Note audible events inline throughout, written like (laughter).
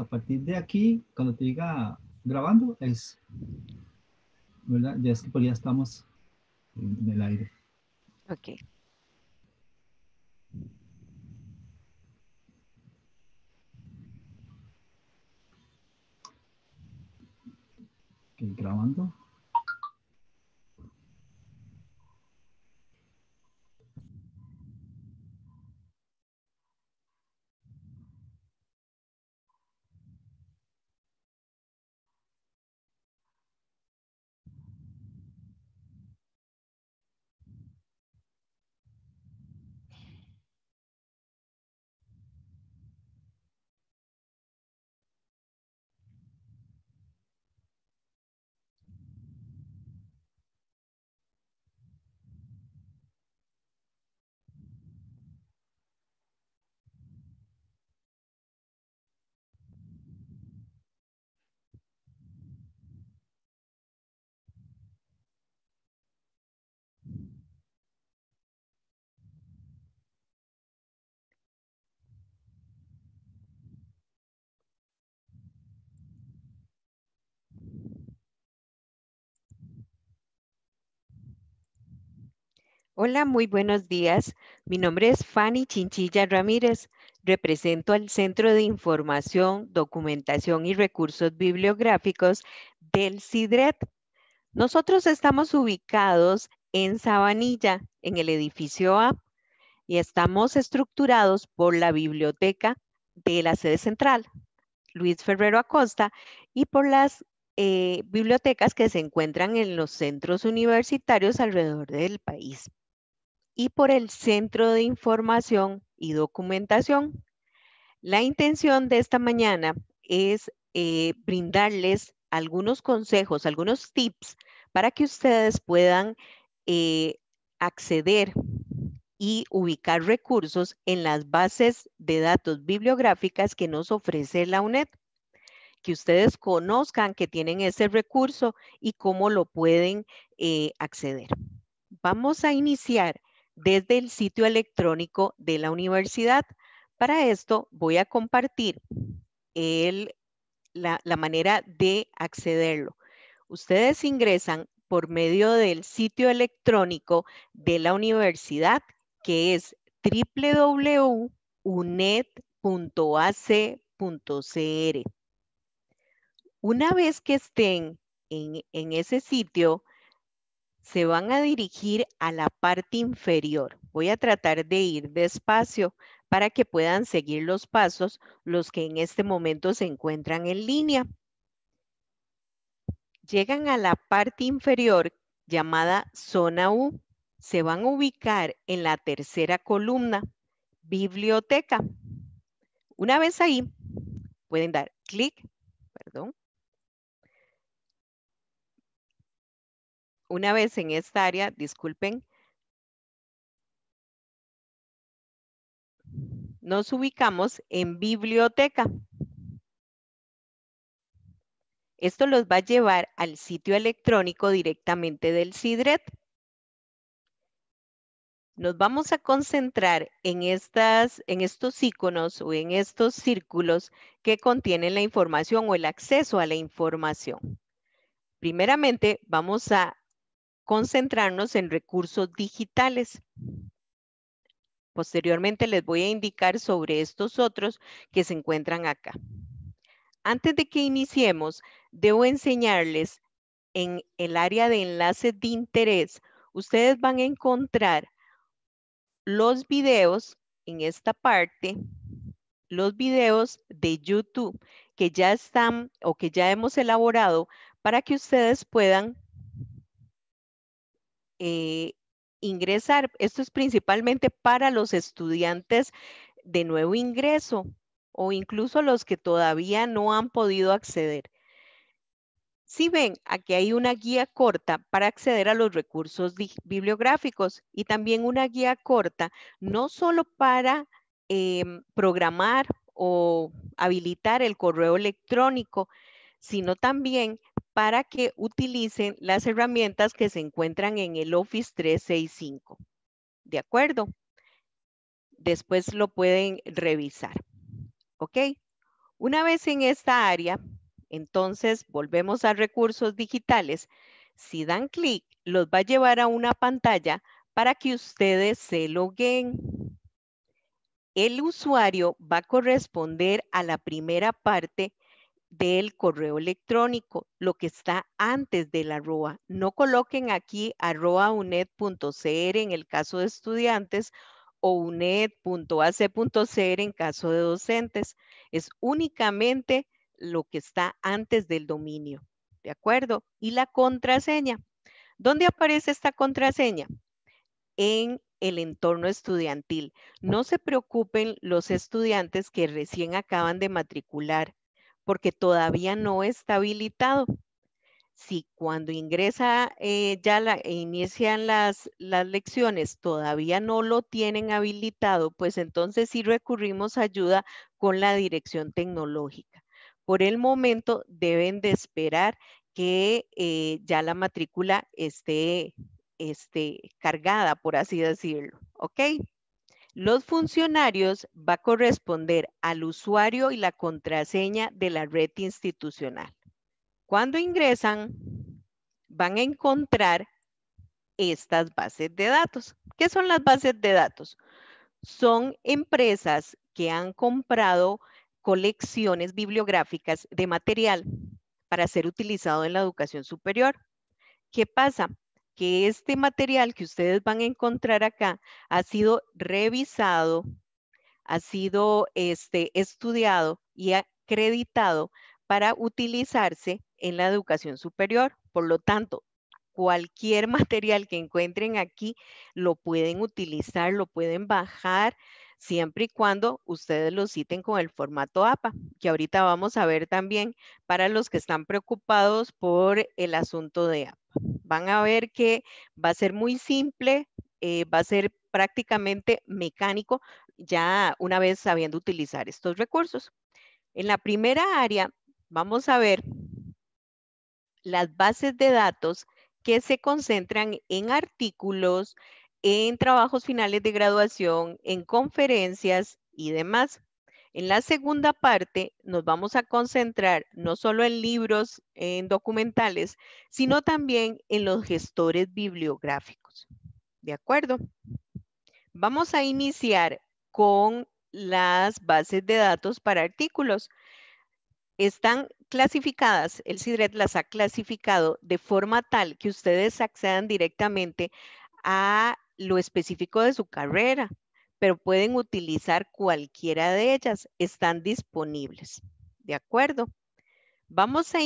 a partir de aquí, cuando te diga grabando, es, ¿verdad? Ya es que por pues ya estamos en, el aire. Ok. Okay, grabando. Hola, muy buenos días. Mi nombre es Fanny Chinchilla Ramírez. Represento al Centro de Información, Documentación y Recursos Bibliográficos del CIDRET. Nosotros estamos ubicados en Sabanilla, en el edificio A, y estamos estructurados por la biblioteca de la sede central, Luis Ferrero Acosta, y por las eh, bibliotecas que se encuentran en los centros universitarios alrededor del país y por el Centro de Información y Documentación. La intención de esta mañana es eh, brindarles algunos consejos, algunos tips para que ustedes puedan eh, acceder y ubicar recursos en las bases de datos bibliográficas que nos ofrece la UNED. Que ustedes conozcan que tienen ese recurso y cómo lo pueden eh, acceder. Vamos a iniciar desde el sitio electrónico de la universidad. Para esto voy a compartir la, manera de accederlo. Ustedes ingresan por medio del sitio electrónico de la universidad, que es www.unet.ac.cr. Una vez que estén en ese sitio, se van a dirigir a la parte inferior. Voy a tratar de ir despacio para que puedan seguir los pasos los que en este momento se encuentran en línea. Llegan a la parte inferior llamada zona U. Se van a ubicar en la tercera columna, biblioteca. Una vez ahí, pueden dar clic, perdón, una vez en esta área, disculpen, nos ubicamos en biblioteca. Esto los va a llevar al sitio electrónico directamente del CIDRET. Nos vamos a concentrar en, estas, en estos iconos o en estos círculos que contienen la información o el acceso a la información. Primeramente, vamos a concentrarnos en recursos digitales. Posteriormente les voy a indicar sobre estos otros que se encuentran acá. Antes de que iniciemos, debo enseñarles en el área de enlaces de interés. Ustedes van a encontrar los videos en esta parte, los videos de YouTube que ya están o que ya hemos elaborado para que ustedes puedan eh, ingresar. Esto es principalmente para los estudiantes de nuevo ingreso o incluso los que todavía no han podido acceder. Si ven, aquí hay una guía corta para acceder a los recursos bibliográficos y también una guía corta no solo para em, programar o habilitar el correo electrónico, sino también para que utilicen las herramientas que se encuentran en el Office 365. ¿De acuerdo? Después lo pueden revisar. ¿Ok? Una vez en esta área, entonces volvemos a recursos digitales. Si dan clic, los va a llevar a una pantalla para que ustedes se loguen. El usuario va a corresponder a la primera parte del correo electrónico, lo que está antes la arroba. No coloquen aquí arroba uned.cr en el caso de estudiantes o uned.ac.cr en caso de docentes. Es únicamente lo que está antes del dominio, ¿de acuerdo? Y la contraseña. ¿Dónde aparece esta contraseña? En el entorno estudiantil. No se preocupen los estudiantes que recién acaban de matricular porque todavía no está habilitado. Si cuando ingresa, eh, ya e inician las, lecciones, todavía no lo tienen habilitado, pues entonces sí recurrimos a ayuda con la dirección tecnológica. Por el momento deben de esperar que eh, ya la matrícula esté, esté cargada, por así decirlo. ¿Ok? los funcionarios va a corresponder al usuario y la contraseña de la red institucional. Cuando ingresan, van a encontrar estas bases de datos. ¿Qué son las bases de datos? Son empresas que han comprado colecciones bibliográficas de material para ser utilizado en la educación superior. ¿Qué pasa? que este material que ustedes van a encontrar acá ha sido revisado, ha sido este, estudiado y acreditado para utilizarse en la educación superior. Por lo tanto, cualquier (laughs) material que encuentren aquí lo pueden utilizar, lo pueden bajar, siempre y cuando ustedes lo citen con el formato APA, que ahorita vamos a ver también para los que están preocupados por el asunto de APA. Van a ver que va a ser muy simple, eh, va a ser prácticamente mecánico ya una vez sabiendo utilizar estos recursos. En la primera área vamos a ver las bases de datos que se concentran en artículos, en trabajos finales de graduación, en conferencias y demás. En la segunda parte nos vamos a concentrar no solo en libros, en documentales, sino también en los gestores bibliográficos. ¿De acuerdo? Vamos a iniciar con las bases de datos para artículos. Están clasificadas, el CIDRET las ha clasificado de forma tal que ustedes accedan directamente a lo específico de su carrera, pero pueden utilizar cualquiera de ellas, están disponibles. ¿De acuerdo? Vamos a,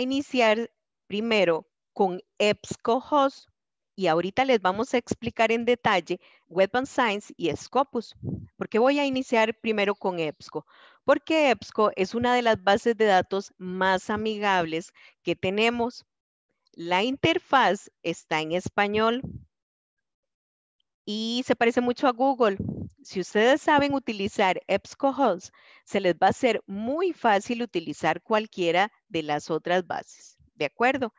iniciar primero con EBSCOhost y ahorita les vamos a explicar en detalle Web and Science y Scopus. ¿Por qué voy a iniciar primero con EBSCO? Porque EBSCO es una de las bases de datos más amigables que tenemos. La interfaz está en español, y se parece mucho a Google. Si ustedes saben utilizar EBSCOhost, se les va a ser muy fácil utilizar cualquiera de las otras bases. ¿De acuerdo?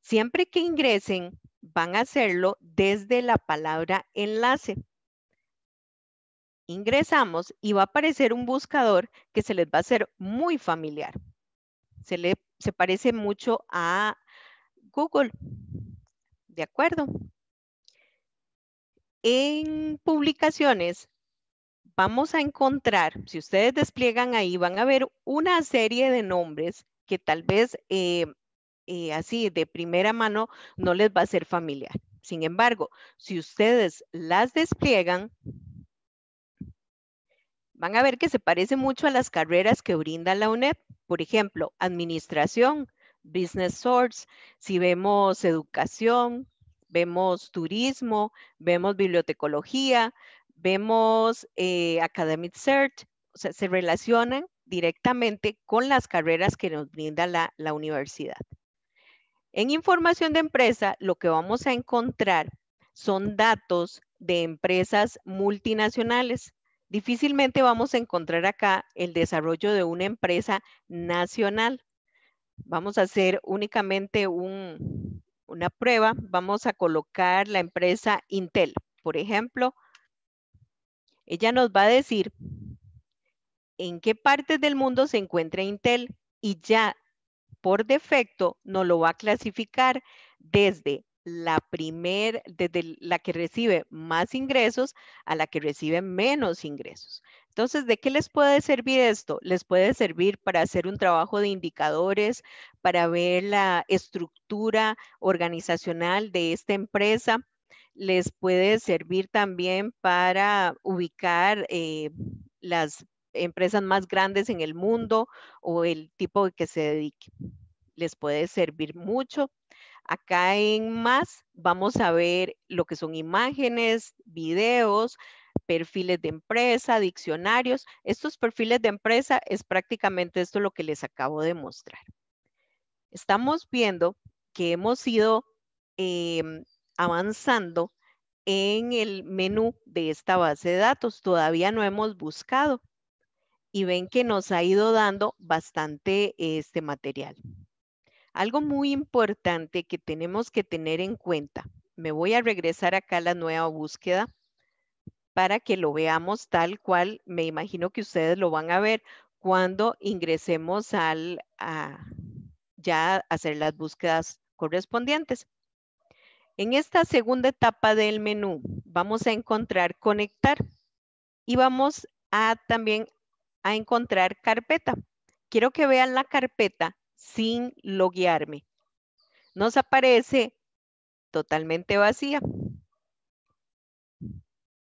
Siempre que ingresen, van a hacerlo desde la palabra enlace. Ingresamos y va a aparecer un buscador que se les va a ser muy familiar. Se, le, se parece mucho a Google. ¿De acuerdo? en publicaciones vamos a encontrar, si ustedes despliegan ahí, van a ver una serie de nombres que tal vez eh, eh, así de primera mano no les va a ser familiar. Sin embargo, si ustedes las despliegan, van a ver que se parece mucho a las carreras que brinda la UNED. Por ejemplo, administración, business source, si vemos educación, vemos turismo, vemos bibliotecología, vemos eh, academic search, o sea, se relacionan directamente con las carreras que nos brinda la, la universidad. En información de empresa, lo que vamos a encontrar son datos de empresas multinacionales. Difícilmente vamos a encontrar acá el desarrollo de una empresa nacional. Vamos a hacer únicamente un, una prueba, vamos a colocar la empresa Intel, por ejemplo. Ella nos va a decir en qué partes del mundo se encuentra Intel y ya por defecto nos lo va a clasificar desde la primer, desde la que recibe más ingresos a la que recibe menos ingresos. Entonces, ¿de qué les puede servir esto? Les puede servir para hacer un trabajo de indicadores, para ver la estructura organizacional de esta empresa. Les puede servir también para ubicar eh, las empresas más grandes en el mundo o el tipo que se dedique. Les puede servir mucho. Acá en más vamos a ver lo que son imágenes, videos, perfiles de empresa, diccionarios. Estos perfiles de empresa es prácticamente esto lo que les acabo de mostrar. Estamos viendo que hemos ido em, avanzando en el menú de esta base de datos. Todavía no hemos buscado y ven que nos ha ido dando bastante este material. Algo muy importante que tenemos que tener en cuenta. Me voy a regresar acá a la nueva búsqueda para que lo veamos tal cual me imagino que ustedes lo van a ver cuando ingresemos al a ya hacer las búsquedas correspondientes. En esta segunda etapa del menú vamos a encontrar conectar y vamos a también a encontrar carpeta. Quiero que vean la carpeta sin loguearme. Nos aparece totalmente vacía.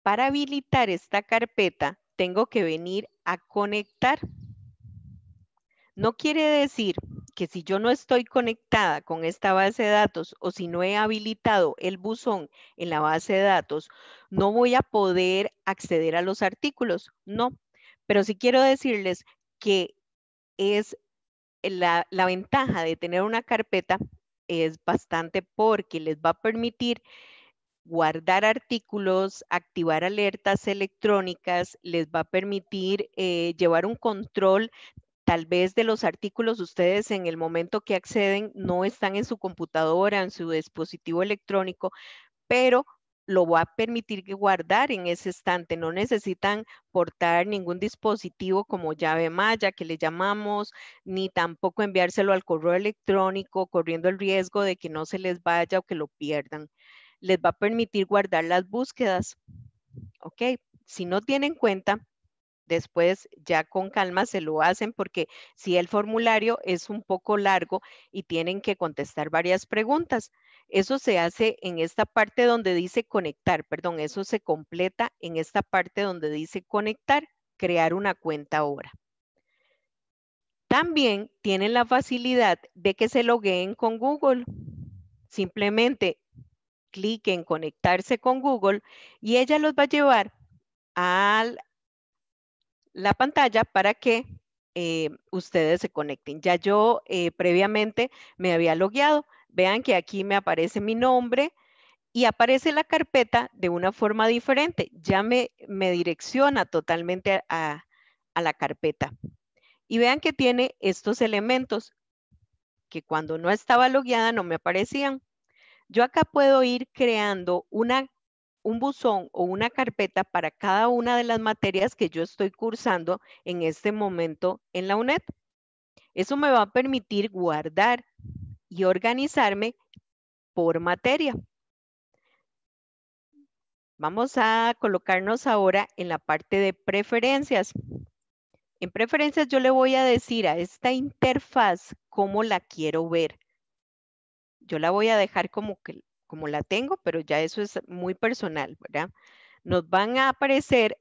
Para habilitar esta carpeta, tengo que venir a conectar. No quiere decir que si yo no estoy conectada con esta base de datos o si no he habilitado el buzón en la base de datos, no voy a poder acceder a los artículos. No, pero sí quiero decirles que es la, la ventaja de tener una carpeta es bastante porque les va a permitir guardar artículos, activar alertas electrónicas, les va a permitir eh, llevar un control tal vez de los artículos ustedes en el momento que acceden no están en su computadora, en su dispositivo electrónico, pero lo va a permitir guardar en ese estante. No necesitan portar ningún dispositivo como llave maya que le llamamos, ni tampoco enviárselo al correo electrónico corriendo el riesgo de que no se les vaya o que lo pierdan les va a permitir guardar las búsquedas. ¿Ok? Si no tienen cuenta, después ya con calma se lo hacen porque si el formulario es un poco largo y tienen que contestar varias preguntas, eso se hace en esta parte donde dice conectar, perdón, eso se completa en esta parte donde dice conectar, crear una cuenta ahora. También tienen la facilidad de que se logueen con Google. Simplemente clic en conectarse con Google y ella los va a llevar a la pantalla para que eh, ustedes se conecten. Ya yo eh, previamente me había logueado. Vean que aquí me aparece mi nombre y aparece la carpeta de una forma diferente. Ya me, me direcciona totalmente a, a la carpeta. Y vean que tiene estos elementos que cuando no estaba logueada no me aparecían. Yo acá puedo ir creando un buzón o una carpeta para cada una de las materias que yo estoy cursando en este momento en la UNED. Eso me va a permitir guardar y organizarme por materia. Vamos a colocarnos ahora en la parte de preferencias. En preferencias yo le voy a decir a esta interfaz cómo la quiero ver. Yo la voy a dejar como, como la tengo, pero ya eso es muy personal, ¿verdad? Nos van a aparecer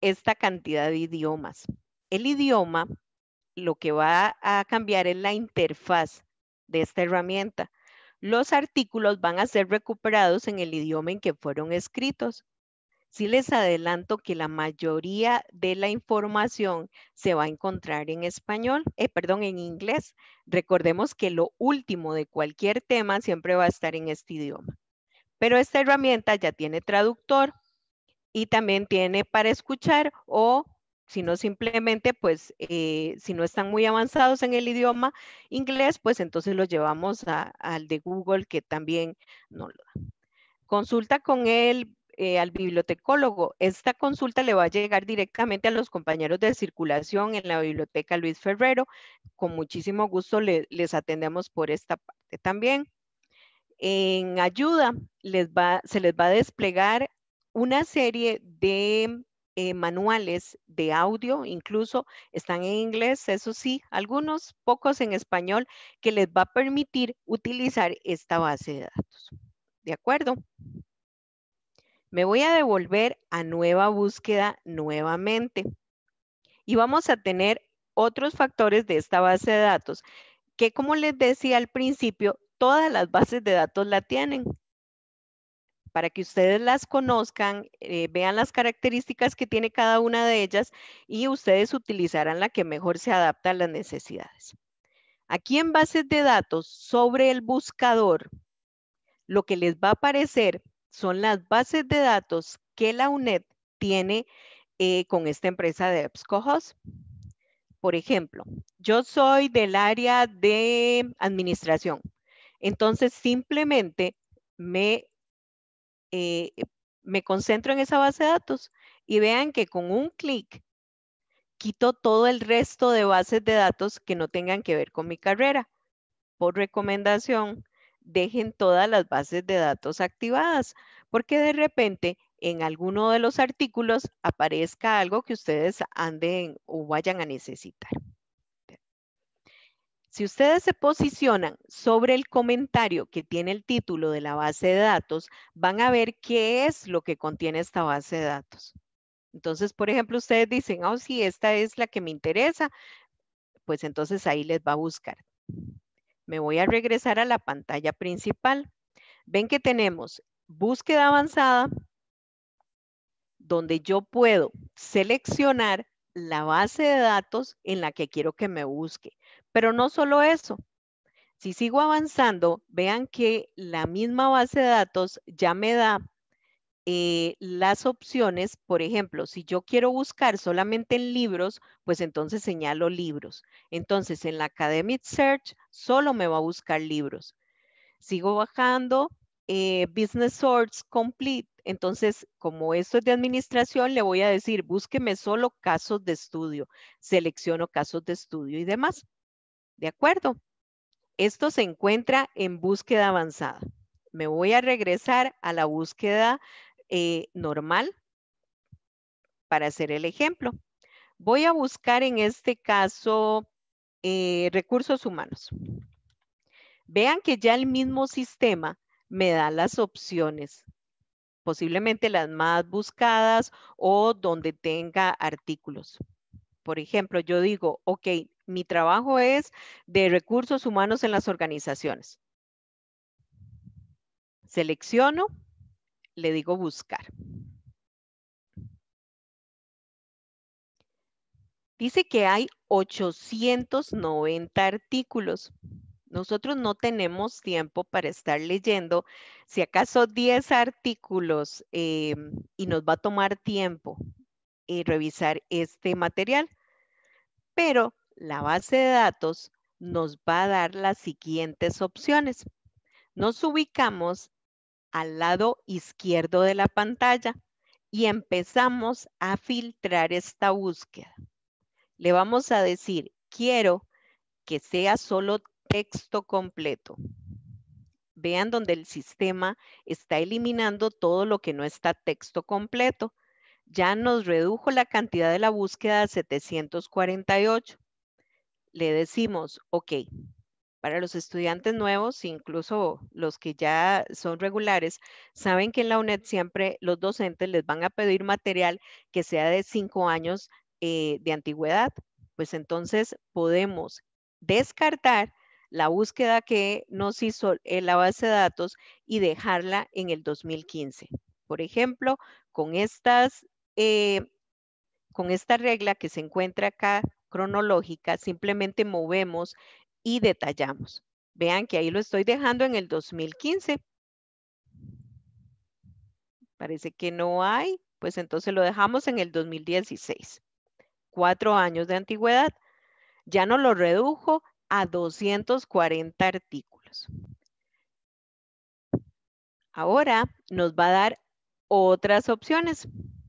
esta cantidad de idiomas. El idioma lo que va a cambiar es la interfaz de esta herramienta. Los artículos van a ser recuperados en el idioma en que fueron escritos. Sí les adelanto que la mayoría de la información se va a encontrar en español, eh, perdón, en inglés. Recordemos que lo último de cualquier tema siempre va a estar en este idioma. Pero esta herramienta ya tiene traductor y también tiene para escuchar o si no simplemente, pues, eh, si no están muy avanzados en el idioma inglés, pues entonces lo llevamos al de Google que también no lo da. Consulta con él. Eh, al bibliotecólogo. Esta consulta le va a llegar directamente a los compañeros de circulación en la biblioteca Luis Ferrero. Con muchísimo gusto les atendemos por esta parte también. En ayuda les va, se les va a desplegar una serie de eh, manuales de audio, incluso están en inglés, eso sí, algunos pocos en español, que les va a permitir utilizar esta base de datos. ¿De acuerdo? Me voy a devolver a nueva búsqueda nuevamente. Y vamos a tener otros factores de esta base de datos, que como les decía al principio, todas las bases de datos la tienen. Para que ustedes las conozcan, eh, vean las características que tiene cada una de ellas y ustedes utilizarán la que mejor se adapta a las necesidades. Aquí en bases de datos sobre el buscador, lo que les va a aparecer son las bases de datos que la UNED tiene eh, con esta empresa de EBSCOhost. Por ejemplo, yo soy del área de administración. Entonces, simplemente me, eh, me concentro en esa base de datos y vean que con un clic quito todo el resto de bases de datos que no tengan que ver con mi carrera. Por recomendación, dejen todas las bases de datos activadas, porque de repente en alguno de los artículos aparezca algo que ustedes anden o vayan a necesitar. Si ustedes se posicionan sobre el comentario que tiene el título de la base de datos, van a ver qué es lo que contiene esta base de datos. Entonces, por ejemplo, ustedes dicen, oh, sí, esta es la que me interesa, pues entonces ahí les va a buscar. Me voy a regresar a la pantalla principal. Ven que tenemos búsqueda avanzada, donde yo puedo seleccionar la base de datos en la que quiero que me busque. Pero no solo eso. Si sigo avanzando, vean que la misma base de datos ya me da eh, las opciones, por ejemplo, si yo quiero buscar solamente en libros, pues entonces señalo libros. Entonces en la Academic Search solo me va a buscar libros. Sigo bajando, eh, Business Source Complete. Entonces, como esto es de administración, le voy a decir, búsqueme solo casos de estudio. Selecciono casos de estudio y demás. ¿De acuerdo? Esto se encuentra en búsqueda avanzada. Me voy a regresar a la búsqueda eh, normal para hacer el ejemplo. Voy a buscar en este caso eh, recursos humanos. Vean que ya el mismo sistema me da las opciones, posiblemente las más buscadas o donde tenga artículos. Por ejemplo, yo digo, ok, mi trabajo es de recursos humanos en las organizaciones. Selecciono le digo buscar. Dice que hay 890 artículos. Nosotros no tenemos tiempo para estar leyendo, si acaso 10 artículos em, y nos va a tomar tiempo eh, revisar este material. Pero la base de datos nos va a dar las siguientes opciones. Nos ubicamos al lado izquierdo de la pantalla y empezamos a filtrar esta búsqueda. Le vamos a decir, quiero que sea solo texto completo. Vean donde el sistema está eliminando todo lo que no está texto completo. Ya nos redujo la cantidad de la búsqueda a 748. Le decimos, ok, para los estudiantes nuevos, incluso los que ya son regulares, saben que en la UNED siempre los docentes les van a pedir material que sea de cinco años eh, de antigüedad. Pues entonces podemos descartar la búsqueda que nos hizo en la base de datos y dejarla en el 2015. Por ejemplo, con, estas, eh, con esta regla que se encuentra acá cronológica, simplemente movemos y detallamos. Vean que ahí lo estoy dejando en el 2015. Parece que no hay, pues entonces lo dejamos en el 2016. Cuatro años de antigüedad. Ya no lo redujo a 240 artículos. Ahora nos va a dar otras opciones.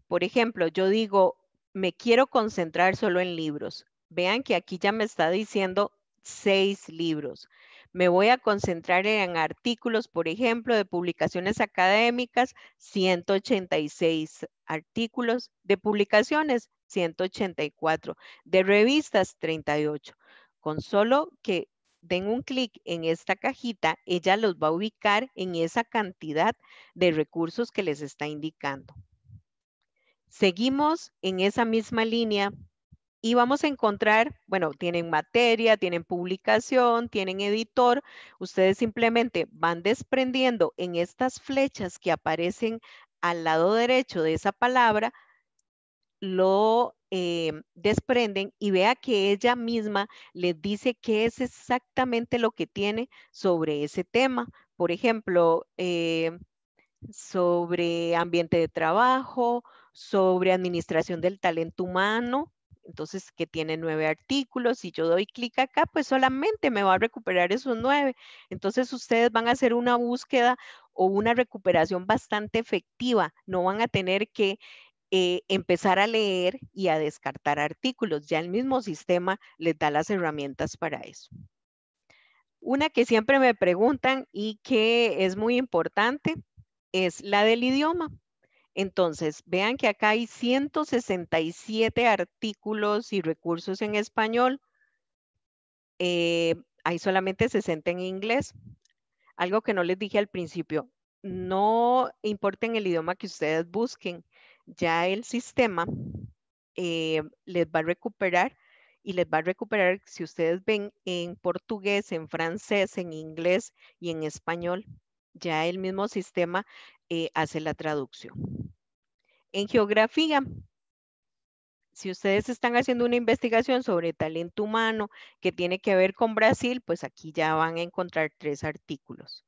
Por ejemplo, yo digo, me quiero concentrar solo en libros. Vean que aquí ya me está diciendo seis libros. Me voy a concentrar en artículos, por ejemplo, de publicaciones académicas, 186 artículos, de publicaciones, 184, de revistas, 38. Con solo que den un clic en esta cajita, ella los va a ubicar en esa cantidad de recursos que les está indicando. Seguimos en esa misma línea y vamos a encontrar, bueno, tienen materia, tienen publicación, tienen editor. Ustedes simplemente van desprendiendo en estas flechas que aparecen al lado derecho de esa palabra, lo eh, desprenden y vea que ella misma les dice qué es exactamente lo que tiene sobre ese tema. Por ejemplo, eh, sobre ambiente de trabajo, sobre administración del talento humano, entonces que tiene nueve artículos. Si yo doy clic acá, pues solamente me va a recuperar esos nueve. Entonces ustedes van a hacer una búsqueda o una recuperación bastante efectiva. No van a tener que eh, empezar a leer y a descartar artículos. Ya el mismo sistema les da las herramientas para eso. Una que siempre me preguntan y que es muy importante es la del idioma. Entonces, vean que acá hay 167 artículos y recursos en español. Eh, hay solamente 60 en inglés. Algo que no les dije al principio, no importen el idioma que ustedes busquen, ya el sistema eh, les va a recuperar y les va a recuperar si ustedes ven en portugués, en francés, en inglés y en español. Ya el mismo sistema eh, hace la traducción. En geografía, si ustedes están haciendo una investigación sobre talento humano que tiene que ver con Brasil, pues aquí ya van a encontrar tres artículos.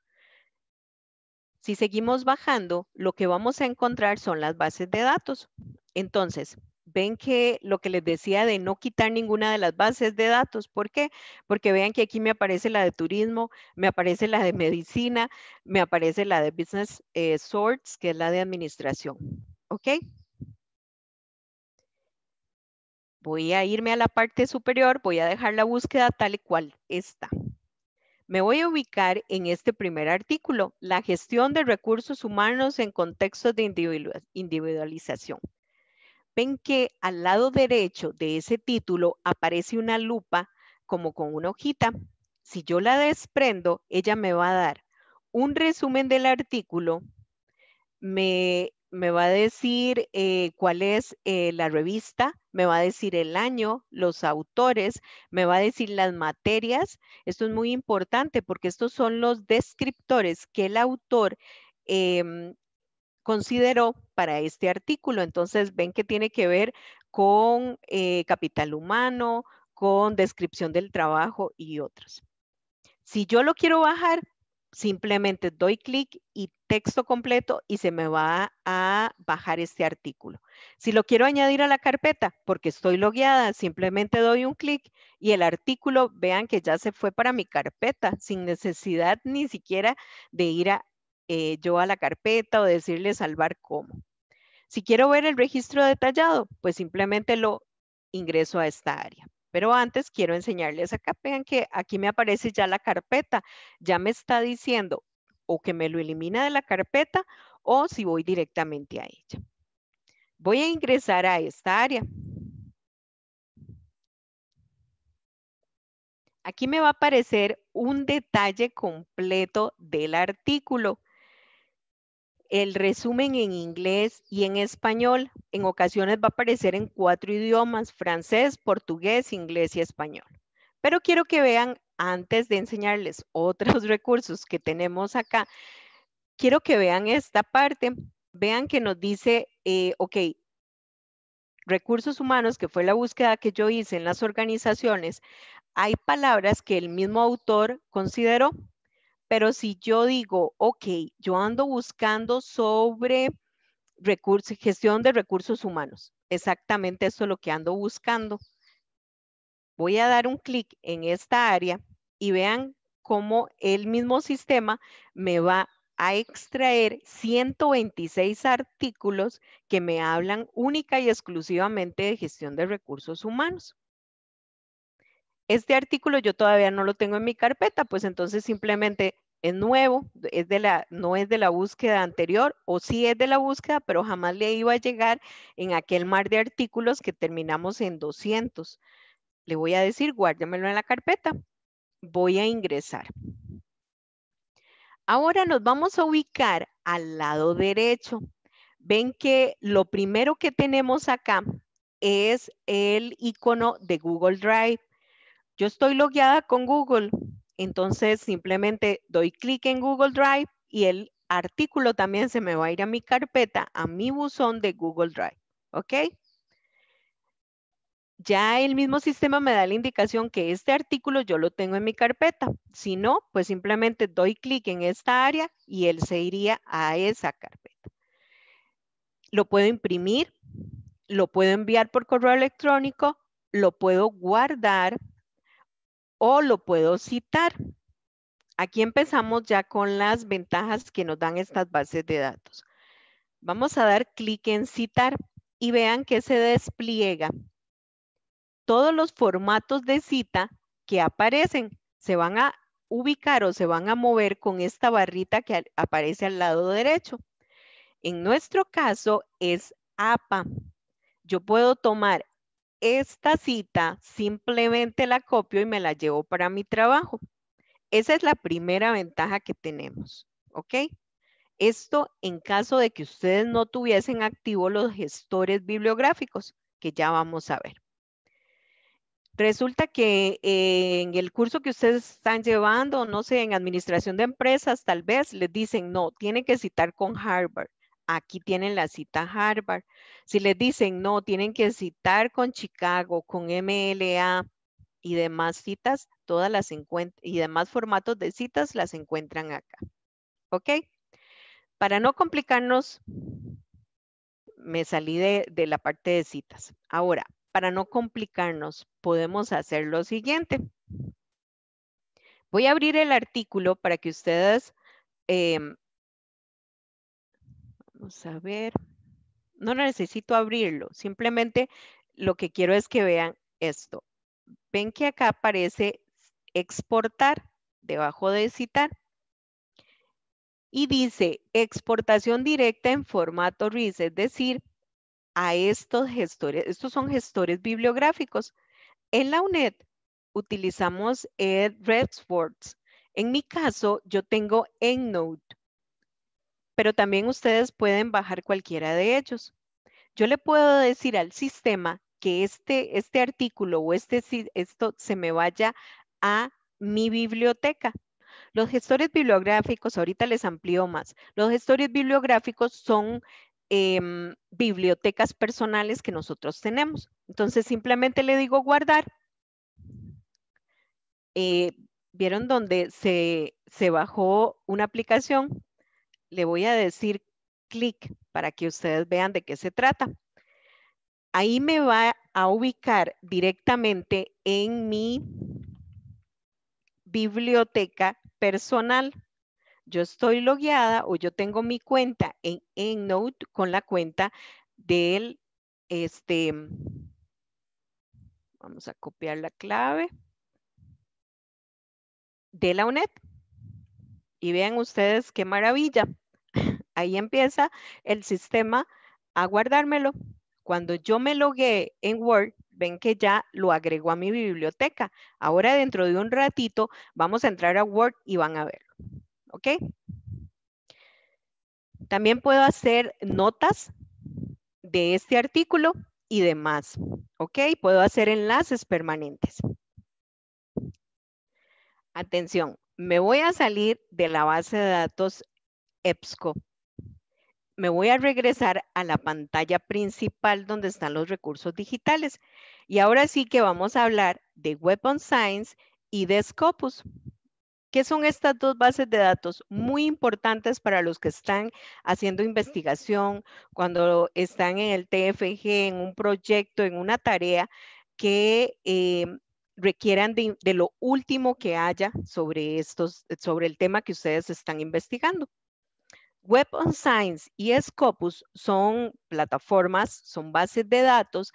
Si seguimos bajando, lo que vamos a encontrar son las bases de datos. Entonces, ven que lo que les decía de no quitar ninguna de las bases de datos. ¿Por qué? Porque vean que aquí me aparece la de turismo, me aparece la de medicina, me aparece la de business eh, sorts, que es la de administración. ¿Ok? Voy a irme a la parte superior, voy a dejar la búsqueda tal y cual está. Me voy a ubicar en este primer artículo, la gestión de recursos humanos en contextos de individualización. Ven que al lado derecho de ese título aparece una lupa como con una hojita. Si yo la desprendo, ella me va a dar un resumen del artículo, me me va a decir eh, cuál es eh, la revista, me va a decir el año, los autores, me va a decir las materias. Esto es muy importante porque estos son los descriptores que el autor em, consideró para este artículo. Entonces, ven que tiene que ver con eh, capital humano, con descripción del trabajo y otros. Si yo lo quiero bajar simplemente doy clic y texto completo y se me va a bajar este artículo. Si lo quiero añadir a la carpeta porque estoy logueada, simplemente doy un clic y el artículo, vean que ya se fue para mi carpeta sin necesidad ni siquiera de ir a, eh, yo a la carpeta o decirle salvar cómo. Si quiero ver el registro detallado, pues simplemente lo ingreso a esta área. Pero antes quiero enseñarles acá, vean que aquí me aparece ya la carpeta, ya me está diciendo o que me lo elimina de la carpeta o si voy directamente a ella. Voy a ingresar a esta área. Aquí me va a aparecer un detalle completo del artículo el resumen en inglés y en español. En ocasiones va a aparecer en cuatro idiomas, francés, portugués, inglés y español. Pero quiero que vean, antes de enseñarles (laughs) otros recursos que tenemos acá, quiero que vean esta parte. Vean que nos dice, eh, ok, recursos humanos, que fue la búsqueda que yo hice en las organizaciones, hay palabras que el mismo autor consideró pero si yo digo, ok, yo ando buscando sobre gestión de recursos humanos, exactamente eso es lo que ando buscando. Voy a dar un clic en esta área y vean cómo el mismo sistema me va a extraer 126 artículos que me hablan única y exclusivamente de gestión de recursos humanos. Este artículo yo todavía no lo tengo en mi carpeta, pues entonces simplemente es nuevo, no es de la búsqueda anterior, o sí es de la búsqueda, pero jamás le iba a llegar en aquel mar de artículos que terminamos en 200. Le voy a decir, guárdamelo en la carpeta. Voy a ingresar. Ahora nos vamos a ubicar al lado derecho. Ven que lo primero que tenemos acá es el icono de Google Drive. Yo estoy logueada con Google, entonces simplemente doy clic en Google Drive y el artículo también se me va a ir a mi carpeta, a mi buzón de Google Drive, ¿ok? Ya el mismo sistema me da la indicación que este artículo yo lo tengo en mi carpeta. Si no, pues simplemente doy clic en esta área y él se iría a esa carpeta. Lo puedo imprimir, lo puedo enviar por correo electrónico, lo puedo guardar o lo puedo citar. Aquí empezamos ya con las ventajas que nos dan estas bases de datos. Vamos a dar clic en citar y vean que se despliega. Todos los formatos de cita que aparecen se van a ubicar o se van a mover con esta barrita que aparece al lado derecho. En nuestro caso es APA. Yo puedo tomar esta cita simplemente la copio y me la llevo para mi trabajo. Esa es la primera ventaja que tenemos, ¿ok? Esto en caso de que ustedes no tuviesen activos los gestores bibliográficos, que ya vamos a ver. Resulta que eh, en el curso que ustedes están llevando, no sé, en administración de empresas, tal vez les dicen, no, tienen que citar con Harvard aquí tienen la cita Harvard. Si les dicen, no, tienen que citar con Chicago, con MLA y demás citas, todas las y demás formatos de citas las encuentran acá. ¿Ok? Para no complicarnos, me salí de, la parte de citas. Ahora, para no complicarnos, podemos hacer lo siguiente. Voy a abrir el artículo para que ustedes em, Vamos a ver. No necesito abrirlo, simplemente lo que quiero es que vean esto. Ven que acá aparece exportar debajo de citar. Y dice exportación directa en formato RIS, es decir, a estos gestores, estos son gestores bibliográficos. En la UNED utilizamos eh, Red En mi caso, yo tengo EndNote pero también ustedes pueden bajar cualquiera de ellos. Yo le puedo decir al sistema que este, este artículo o este, esto se me vaya a mi biblioteca. Los gestores bibliográficos, ahorita les amplío más, los gestores bibliográficos son em, bibliotecas personales que nosotros tenemos. Entonces simplemente le digo guardar. Eh, ¿Vieron donde se bajó una aplicación? le voy a decir clic para que ustedes vean de qué se trata. Ahí me va a ubicar directamente en mi biblioteca personal. Yo estoy logueada o yo tengo mi cuenta en EndNote con la cuenta del, este, vamos a copiar la clave de la UNED. Y vean ustedes qué maravilla. (laughs) Ahí empieza el sistema a guardármelo. Cuando yo me logué en Word, ven que ya lo agregó a mi biblioteca. Ahora dentro de un ratito vamos a entrar a Word y van a verlo. ¿Ok? También puedo hacer notas de este artículo y demás. ¿Ok? Puedo hacer enlaces permanentes. Atención, me voy a salir de la base de datos EBSCO. Me voy a regresar a la pantalla principal donde están los recursos digitales. Y ahora sí que vamos a hablar de Web Science y de Scopus. Que son estas dos bases de datos? Muy importantes para los que están haciendo investigación, cuando están en el TFG, en un proyecto, en una tarea, que eh, requieran de, lo último que haya sobre, estos, sobre el tema que ustedes están investigando. Web on Science y Scopus son plataformas, son bases de datos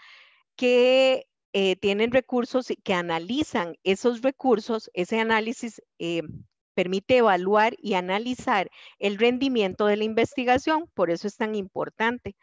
que eh, tienen recursos y que analizan esos recursos. Ese análisis eh, permite evaluar y analizar el rendimiento de la investigación, por eso es tan importante.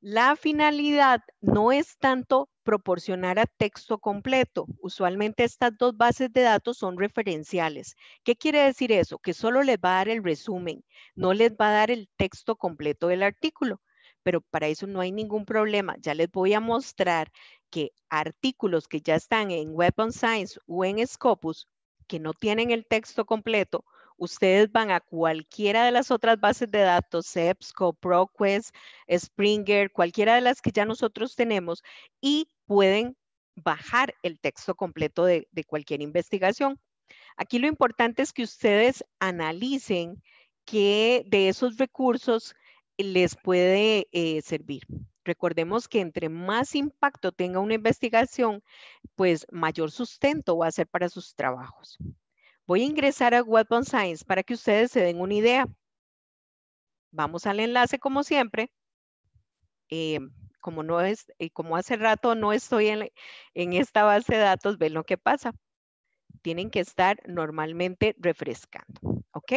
La finalidad no es tanto proporcionar a texto completo. Usualmente estas dos bases de datos son referenciales. ¿Qué quiere decir eso? Que solo les va a dar el resumen, no les va a dar el texto completo del artículo. Pero para eso no hay ningún problema. Ya les voy a mostrar que artículos que ya están en Web on Science o en Scopus, que no tienen el texto completo, ustedes van a cualquiera de las otras bases de datos, EBSCO, ProQuest, Springer, cualquiera de las que ya nosotros tenemos y pueden bajar el texto completo de, cualquier investigación. Aquí lo importante es que ustedes analicen qué de esos recursos les puede eh, servir. Recordemos que entre más impacto tenga una investigación, pues mayor sustento va a ser para sus trabajos. Voy a ingresar a Web on Science para que ustedes se den una idea. Vamos al enlace como siempre. Em, como no es, como hace rato no estoy en, en esta base de datos, ven lo que pasa. Tienen que estar normalmente refrescando, ¿ok?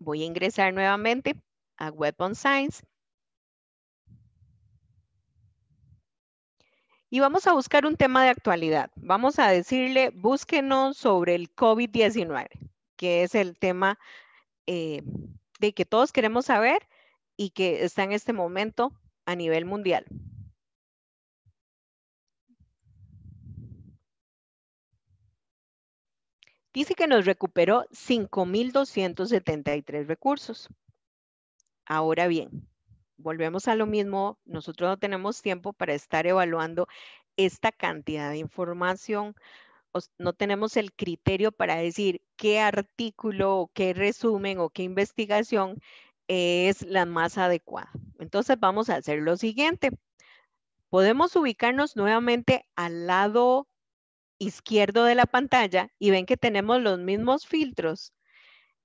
Voy a ingresar nuevamente a Web on Science Y vamos a buscar un tema de actualidad. Vamos a decirle, búsquenos sobre el COVID-19, que es el tema eh, de que todos queremos saber y que está en este momento a nivel mundial. Dice que nos recuperó 5.273 recursos. Ahora bien, volvemos a lo mismo, nosotros no tenemos tiempo para estar evaluando esta cantidad de información. No tenemos el criterio para decir qué artículo qué resumen o qué investigación es la más adecuada. Entonces vamos a hacer lo siguiente. Podemos ubicarnos nuevamente al lado izquierdo de la pantalla y ven que tenemos los mismos filtros.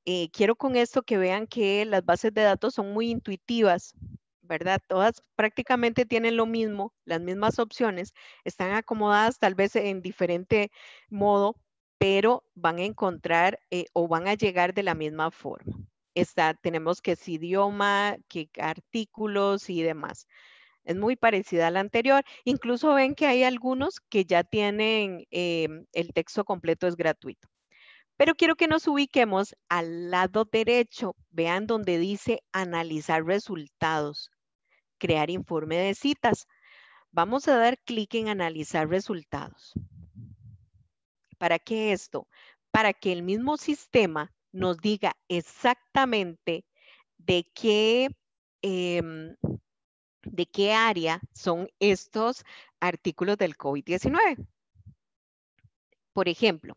Eh, quiero con esto que vean que las bases de datos son muy intuitivas. ¿verdad? Todas prácticamente tienen lo mismo, las mismas opciones, están acomodadas tal vez en diferente modo, pero van a encontrar eh, o van a llegar de la misma forma. tenemos que es idioma, que artículos y demás. Es muy parecida a la anterior. Incluso ven que hay algunos que ya tienen, em, el texto completo es gratuito. Pero quiero que nos ubiquemos al lado derecho. Vean donde dice analizar resultados crear informe de citas. Vamos a dar clic en analizar resultados. ¿Para qué esto? Para que el mismo sistema nos diga exactamente de qué, em, de qué área son estos artículos del COVID-19. Por ejemplo,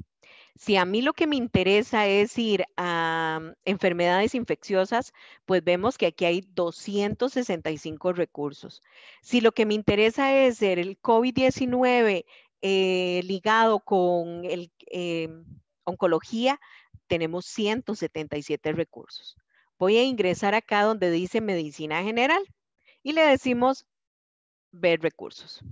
si a mí lo que me interesa es ir a mm, enfermedades infecciosas, pues vemos que aquí hay 265 recursos. Si lo que me interesa es ser el COVID-19 eh, ligado con el, eh, oncología, tenemos 177 recursos. Voy a ingresar acá donde dice medicina general y le decimos ver recursos.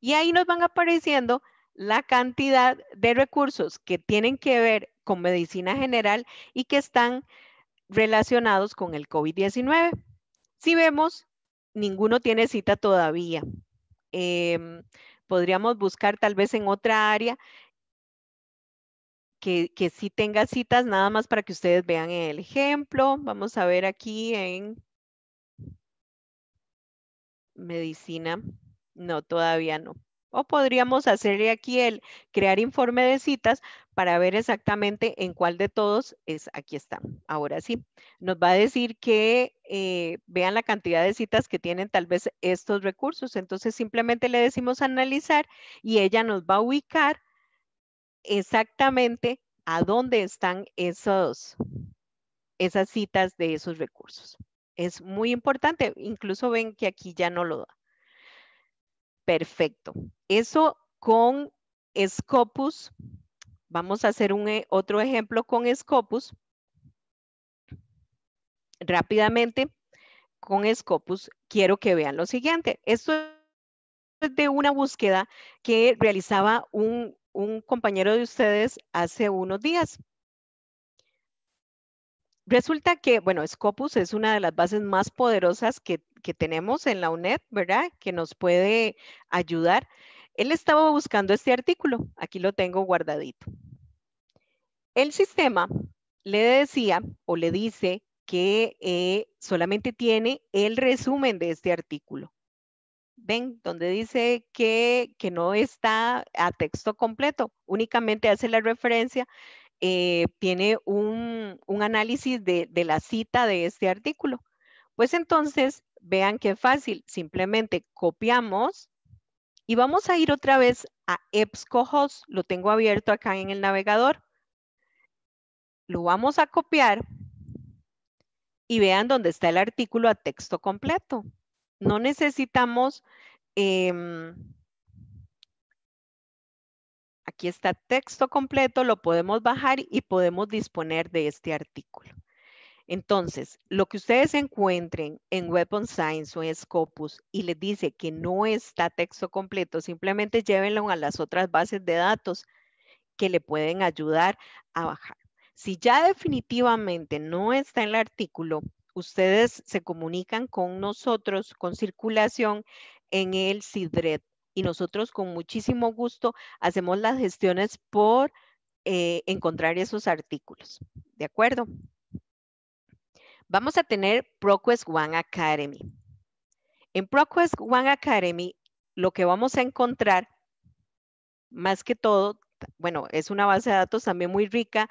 Y ahí nos van apareciendo la cantidad de recursos que tienen que ver con medicina general y que están relacionados con el COVID-19. Si vemos, ninguno tiene cita todavía. Em, podríamos buscar tal vez en otra área que, que sí tenga citas, nada más para que ustedes vean el ejemplo. Vamos a ver aquí en medicina no, todavía no. O podríamos hacerle aquí el crear informe de citas para ver exactamente en cuál de todos es. Aquí está. Ahora sí, nos va a decir que eh, vean la cantidad de citas que tienen tal vez estos recursos. Entonces simplemente le decimos analizar y ella nos va a ubicar exactamente a dónde están esos, esas citas de esos recursos. Es muy importante. Incluso ven que aquí ya no lo da. Perfecto. Eso con Scopus. Vamos a hacer un, eh, otro ejemplo con Scopus. Rápidamente, con Scopus, quiero que vean lo siguiente. Esto es de una búsqueda que realizaba un, un compañero de ustedes hace unos días. Resulta que, bueno, Scopus es una de las bases más poderosas que, tenemos en la UNED, ¿verdad? Que nos puede ayudar. Él estaba buscando este artículo, aquí lo tengo guardadito. El sistema le decía o le dice que eh, solamente tiene el resumen de este artículo. ¿Ven? Donde dice que, que no está a texto completo, únicamente hace la referencia eh, tiene un, análisis de, de, la cita de este artículo. Pues entonces, vean qué fácil, simplemente copiamos y vamos a ir otra vez a EBSCOhost, lo tengo abierto acá en el navegador. Lo vamos a copiar y vean dónde está el artículo a texto completo. No necesitamos... Em, aquí está texto completo, lo podemos bajar y podemos disponer de este artículo. Entonces, lo que ustedes encuentren en Weapon Science o en Scopus y les dice que no está texto completo, simplemente llévenlo a las otras bases de datos que le pueden ayudar a bajar. Si ya definitivamente no está en el artículo, ustedes se comunican con nosotros con circulación en el CIDRET y nosotros con muchísimo gusto hacemos las gestiones por eh, encontrar esos artículos. ¿De acuerdo? Vamos a tener ProQuest One Academy. En ProQuest One Academy lo que vamos a encontrar, más que todo, bueno, es una base de datos también muy rica,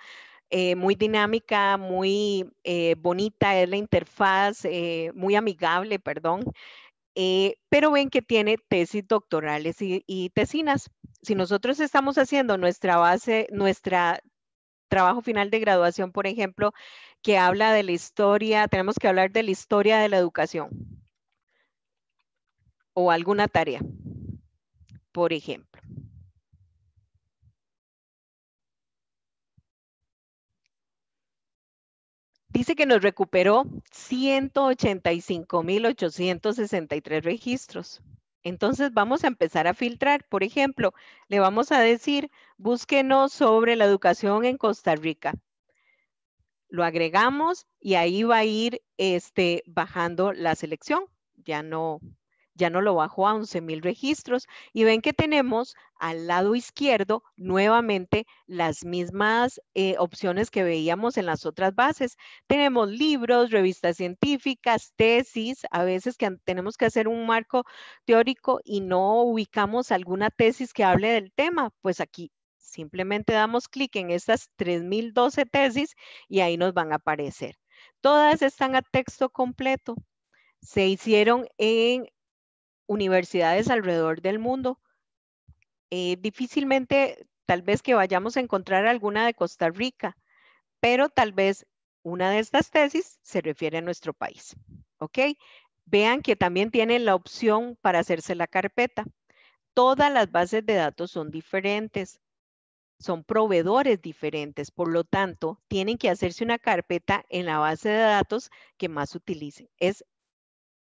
eh, muy dinámica, muy eh, bonita, es la interfaz, muy amigable, perdón. Eh, pero ven que tiene tesis doctorales y, tesinas. Si nosotros estamos haciendo nuestra base, nuestro trabajo final de graduación, por ejemplo, que habla de la historia, tenemos que hablar de la historia de la educación o alguna tarea, por ejemplo. dice que nos recuperó 185.863 registros. Entonces vamos a empezar a filtrar. Por ejemplo, le vamos a decir, búsquenos sobre la educación en Costa Rica. Lo agregamos y ahí va a ir este, bajando la selección. Ya no, ya no lo bajó a 11.000 registros y ven que tenemos al lado izquierdo nuevamente las mismas eh, opciones que veíamos en las otras bases. Tenemos libros, revistas científicas, tesis, a veces que tenemos que hacer un marco teórico y no ubicamos alguna tesis que hable del tema, pues aquí simplemente damos clic en estas 3012 tesis y ahí nos van a aparecer. Todas están a texto completo. Se hicieron en universidades alrededor del mundo. Eh, difícilmente tal vez que vayamos a encontrar alguna de Costa Rica, pero tal vez una de estas tesis se refiere a nuestro país. ¿Ok? Vean que también tienen la opción para hacerse la carpeta. Todas las bases de datos son diferentes, son proveedores diferentes, por lo tanto, tienen que hacerse una carpeta en la base de datos que más utilicen. Es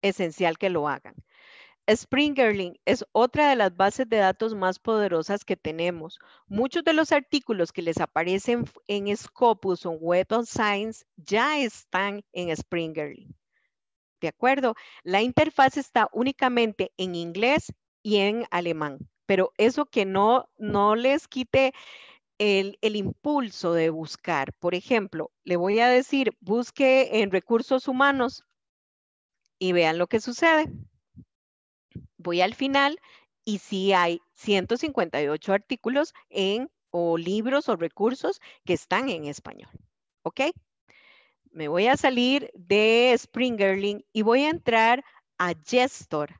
esencial que lo hagan. Springerling es otra de las bases de datos más poderosas que tenemos. Muchos de los artículos que les aparecen en Scopus o Web of Science ya están en Springerling. ¿De acuerdo? La interfaz está únicamente en inglés y en alemán, pero eso que no, no les quite el, el, impulso de buscar. Por ejemplo, le voy a decir, busque en recursos humanos y vean lo que sucede voy al final y si hay 158 artículos en o libros o recursos que están en español. ¿Ok? Me voy a salir de Springerling y voy a entrar a Gestor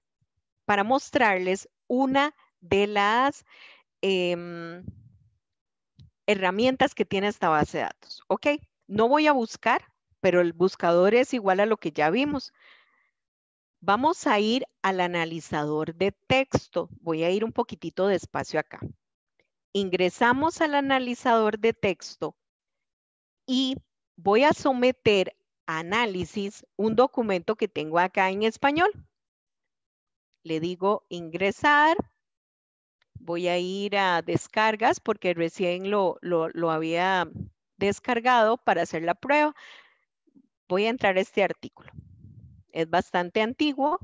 para mostrarles una de las em, herramientas que tiene esta base de datos. ¿Ok? No voy a buscar, pero el buscador es igual a lo que ya vimos. Vamos a ir al analizador de texto. Voy a ir un poquitito espacio acá. Ingresamos al analizador de texto y voy a someter a análisis un documento que tengo acá en español. Le digo ingresar. Voy a ir a descargas porque recién lo, lo, lo había descargado para hacer la prueba. Voy a entrar a este artículo es bastante antiguo.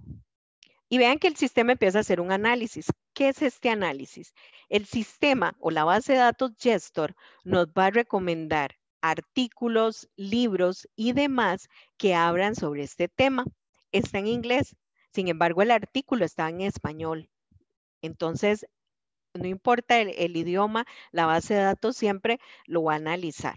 Y vean que el sistema empieza a hacer un análisis. ¿Qué es este análisis? El sistema o la base de datos Gestor nos va a recomendar artículos, libros y demás que abran sobre este tema. Está en inglés, sin embargo el artículo está en español. Entonces, no importa el idioma, la base de datos siempre lo va a analizar.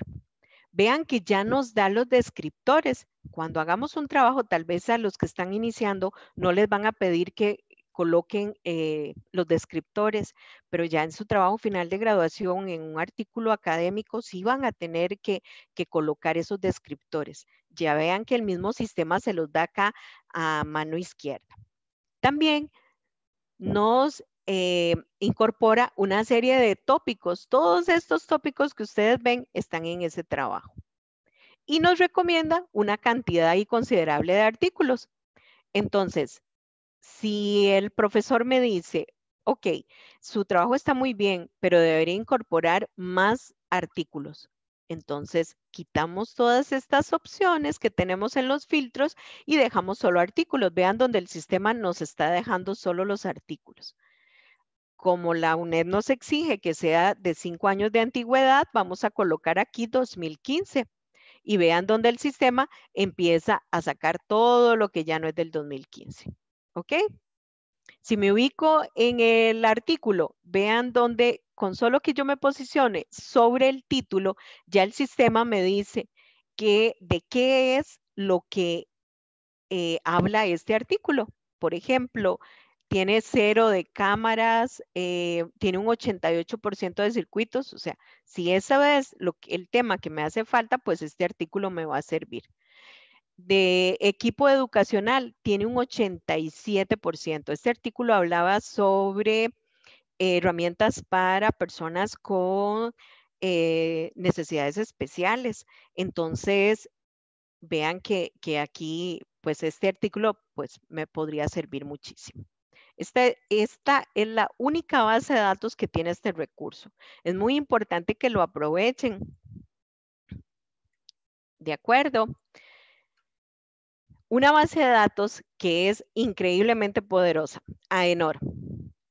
Vean que ya nos da los descriptores cuando hagamos un trabajo, tal vez a los que están iniciando no les van a pedir que coloquen eh, los descriptores, pero ya en su trabajo final de graduación, en un artículo académico, sí van a tener que, colocar esos descriptores. Ya vean que el mismo sistema se los da acá a mano izquierda. También nos eh, incorpora una serie de tópicos. Todos estos tópicos que ustedes ven están en ese trabajo y nos recomienda una cantidad considerable de artículos. Entonces, si el profesor me dice, ok, su trabajo está muy bien, pero debería incorporar más artículos. Entonces, quitamos todas estas opciones que tenemos en los filtros y dejamos solo artículos. Vean donde el sistema nos está dejando solo los artículos. Como la UNED nos exige que sea de cinco años de antigüedad, vamos a colocar aquí 2015 y vean dónde el sistema empieza a sacar todo lo que ya no es del 2015. ¿Ok? Si me ubico en el artículo, vean dónde con solo que yo me posicione sobre el título, ya el sistema me dice que, de qué es lo que eh, habla este artículo. Por ejemplo, tiene cero de cámaras, eh, tiene un 88% de circuitos, o sea, si esa es lo el tema que me hace falta, pues este artículo me va a servir. De equipo educacional, tiene un 87%. Este artículo hablaba sobre herramientas para personas con eh, necesidades especiales. Entonces, vean que, que aquí, pues este artículo, pues me podría servir muchísimo. Este, esta es la única base de datos que tiene este recurso. Es muy importante que lo aprovechen. ¿De acuerdo? Una base de datos que es increíblemente poderosa, AENOR.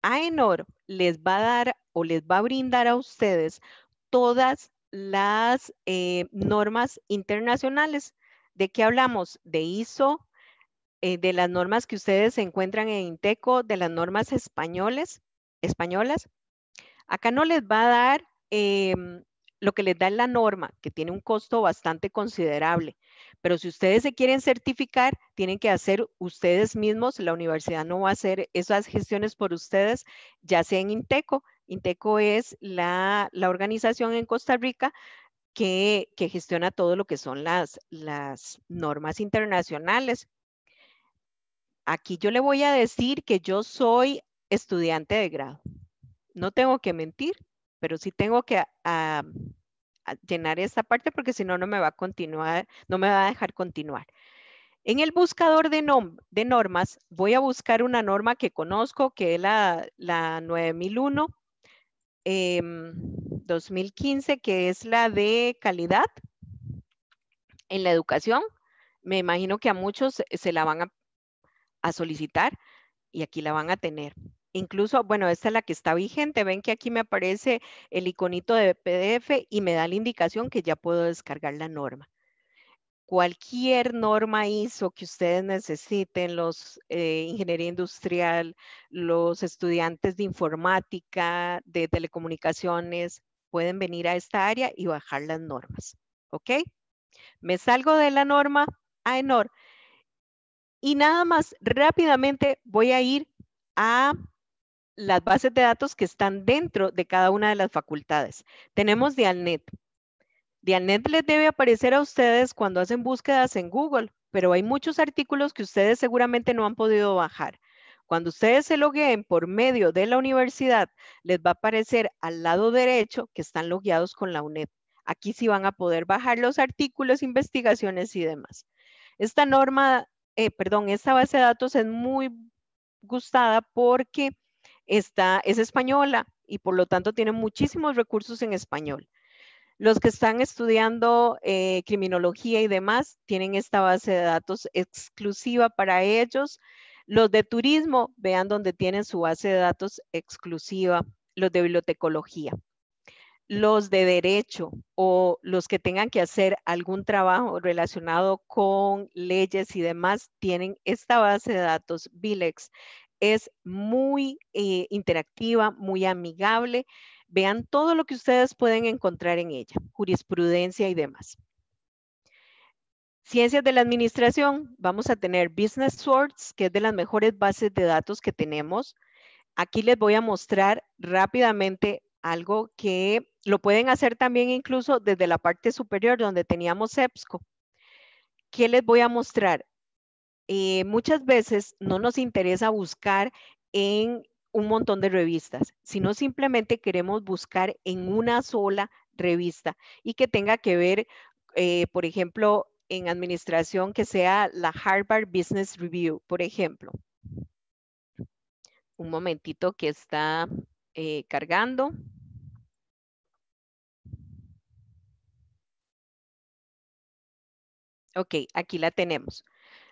AENOR les va a dar o les va a brindar a ustedes todas las eh, normas internacionales. ¿De qué hablamos? De ISO eh, de las normas que ustedes encuentran en Inteco, de las normas españoles, españolas. Acá no les va a dar em, lo que les da la norma, que tiene un costo bastante considerable. Pero si ustedes se quieren certificar, tienen que hacer ustedes mismos. La universidad no va a hacer esas gestiones por ustedes, ya sea en Inteco. Inteco es la, organización en Costa Rica que, gestiona todo lo que son las normas internacionales. Aquí yo le voy a decir que yo soy estudiante de grado. No tengo que mentir, pero sí tengo que ah, ah, llenar esta parte porque si no, no me va a continuar, no me va a dejar continuar. En el buscador de, normas, voy a buscar una norma que conozco, que es la, 9001 2015, em, que es la de calidad en la educación. Me imagino que a muchos se la van a a solicitar y aquí la van a tener. Incluso, bueno, esta es la que está vigente. Ven que aquí me aparece el iconito de PDF y me da la indicación que ya puedo descargar la norma. Cualquier norma ISO que ustedes necesiten, los eh, ingeniería industrial, los estudiantes de informática, de telecomunicaciones, pueden venir a esta área y bajar las normas. ¿Ok? Me salgo de la norma ENOR. Y nada más rápidamente voy a ir a las bases de datos que están dentro de cada una de las facultades. Tenemos Dialnet. Dialnet les debe aparecer a ustedes cuando hacen búsquedas en Google, pero hay muchos artículos que ustedes seguramente no han podido bajar. Cuando ustedes se logueen por medio de la universidad, les va a aparecer al lado derecho que están logueados con la UNED. Aquí sí van a poder bajar los artículos, investigaciones y demás. Esta norma eh, perdón, esta base de datos es muy gustada porque es española y por lo tanto tiene muchísimos recursos en español. Los que están estudiando eh, criminología y demás tienen esta base de datos exclusiva para ellos. Los de turismo, vean dónde tienen su base de datos exclusiva, los de bibliotecología los de derecho o los que tengan que hacer algún trabajo relacionado con leyes y demás tienen esta base de datos Bilex. Es muy eh, interactiva, muy amigable. Vean todo lo que ustedes pueden encontrar en ella, jurisprudencia y demás. Ciencias de la Administración, vamos a tener Business Swords, que es de las mejores bases de datos que tenemos. Aquí les voy a mostrar rápidamente algo que lo pueden hacer también incluso desde la parte superior donde teníamos EBSCO. ¿Qué les voy a mostrar? Eh, muchas veces no nos interesa buscar en un montón de revistas, sino simplemente queremos buscar en una sola revista y que tenga que ver, eh, por ejemplo, en administración, que sea la Harvard Business Review, por ejemplo. Un momentito que está eh, cargando. Ok, aquí la tenemos.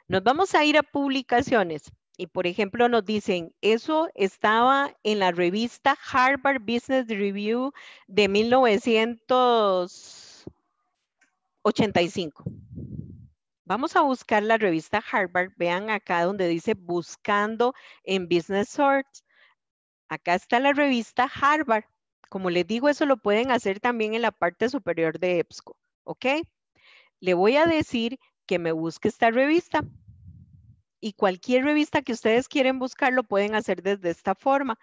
Mm. Nos vamos a ir a publicaciones y por ejemplo nos dicen, eso estaba en la revista Harvard Business Review de 1985. Vamos a buscar la revista Harvard. Vean acá donde dice buscando en Business Search. Acá está la revista Harvard. Como les digo, eso lo pueden hacer también en la parte superior de EBSCO. ¿Ok? le voy a decir que me busque esta revista. Y cualquier revista que ustedes quieren buscar lo pueden hacer desde esta forma.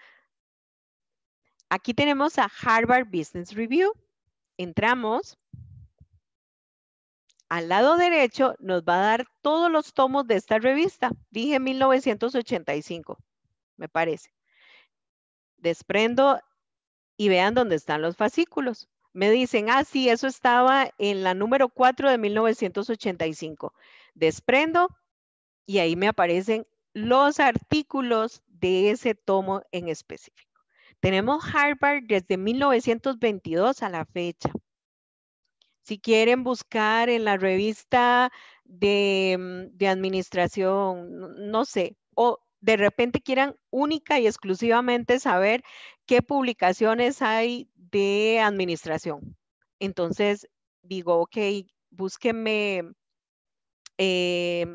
Aquí tenemos a Harvard Business Review. Entramos. Al lado derecho nos va a dar todos los tomos de esta revista. Dije 1985, me parece. Desprendo y vean dónde están los fascículos me dicen, ah, sí, eso estaba en la número 4 de 1985. Desprendo y ahí me aparecen los artículos de ese tomo en específico. Tenemos Harvard desde 1922 a la fecha. Si quieren buscar en la revista de, mm, administración, no sé, o de repente quieran única y exclusivamente saber qué publicaciones hay de administración. Entonces digo, ok, búsqueme, eh,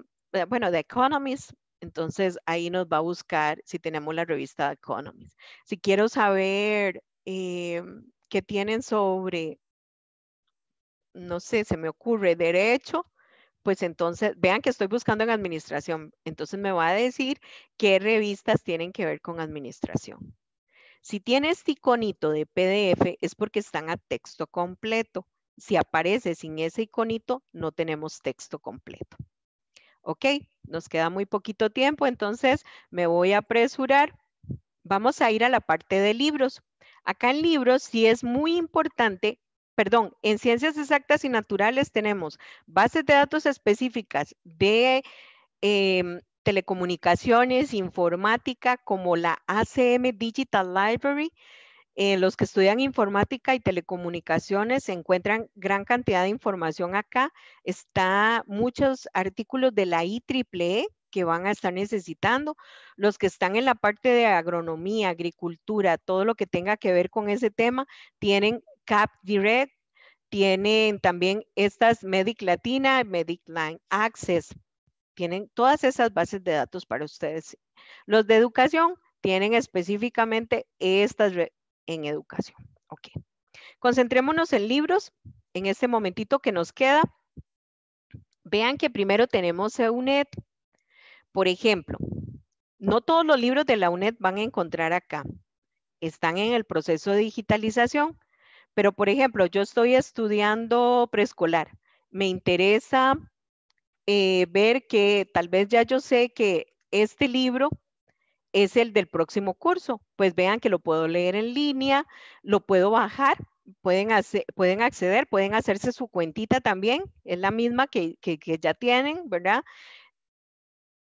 bueno, de Economist, entonces ahí nos va a buscar si tenemos la revista Economist. Si quiero saber eh, qué tienen sobre, no sé, se me ocurre derecho, pues entonces vean que estoy buscando en administración, entonces me va a decir qué revistas tienen que ver con administración. Si tiene este iconito de PDF es porque están a texto completo. Si aparece sin ese iconito, no tenemos texto completo. Ok, nos queda muy poquito tiempo, entonces me voy a apresurar. Vamos a ir a la parte de libros. Acá en libros sí es muy importante perdón, en ciencias exactas y naturales tenemos bases de datos específicas de em, telecomunicaciones, informática, como la ACM Digital Library. los que estudian informática y telecomunicaciones se encuentran gran cantidad de información acá. Está muchos artículos de la IEEE e que van a estar necesitando. Los que están en la parte de agronomía, agricultura, todo lo que tenga que ver con ese tema, tienen CAP Direct, tienen también estas Medic Latina, Medic Line Access, tienen todas esas bases de datos para ustedes. Los de educación tienen específicamente estas en educación. Ok. Concentrémonos en libros en este momentito que nos queda. Vean que primero tenemos a UNED. Por ejemplo, no todos los libros de la UNED van a encontrar acá. Están en el proceso de digitalización. Pero, por ejemplo, yo estoy estudiando preescolar. Me interesa eh, ver que tal vez ya yo sé que este libro es el del próximo curso. Pues vean que lo puedo leer en línea, lo puedo bajar, pueden, pueden acceder, pueden hacerse su cuentita también, es la misma que, que, ya tienen, ¿verdad?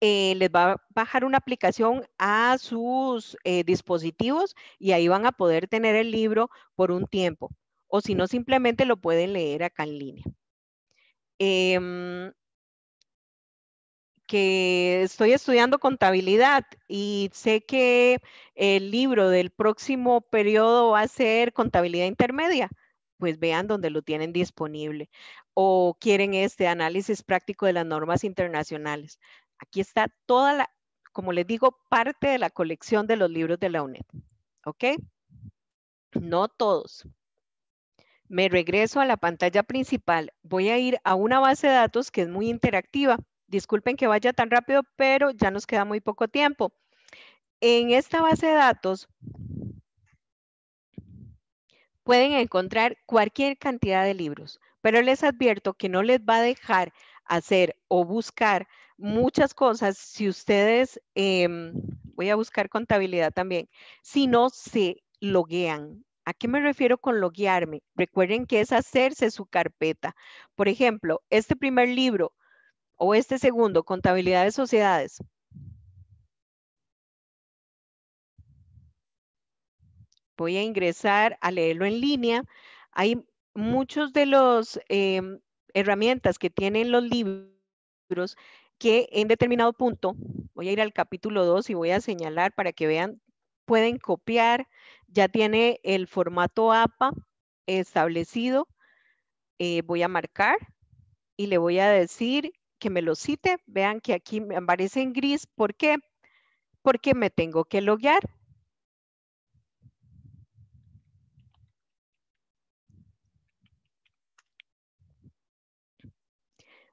Eh, les va a bajar una aplicación a sus eh, dispositivos y ahí van a poder tener el libro por un tiempo. O si no, simplemente lo pueden leer acá en línea. Em, que estoy estudiando contabilidad y sé que el libro del próximo periodo va a ser contabilidad intermedia, pues vean donde lo tienen disponible o quieren este análisis práctico de las normas internacionales. Aquí está toda la, como les digo, parte de la colección de los libros de la UNED. ¿Ok? No todos. Me regreso a la pantalla principal. Voy a ir a una base de datos que es muy interactiva Disculpen que vaya tan rápido, pero ya nos queda muy poco tiempo. En esta base de datos pueden encontrar cualquier cantidad de libros, pero les advierto que no les va a dejar hacer o buscar muchas cosas si ustedes, em, voy a buscar contabilidad también, si no se loguean. ¿A qué me refiero con loguearme? Recuerden que es hacerse su carpeta. Por ejemplo, este primer libro o este segundo, contabilidad de sociedades. Voy a ingresar a leerlo en línea. Hay muchos de los em, herramientas que tienen los libros que en determinado punto, voy a ir al capítulo 2 y voy a señalar para que vean, pueden copiar, ya tiene el formato APA establecido, eh, voy a marcar y le voy a decir que me lo cite. Vean que aquí me aparece en gris. ¿Por qué? Porque me tengo que loguear.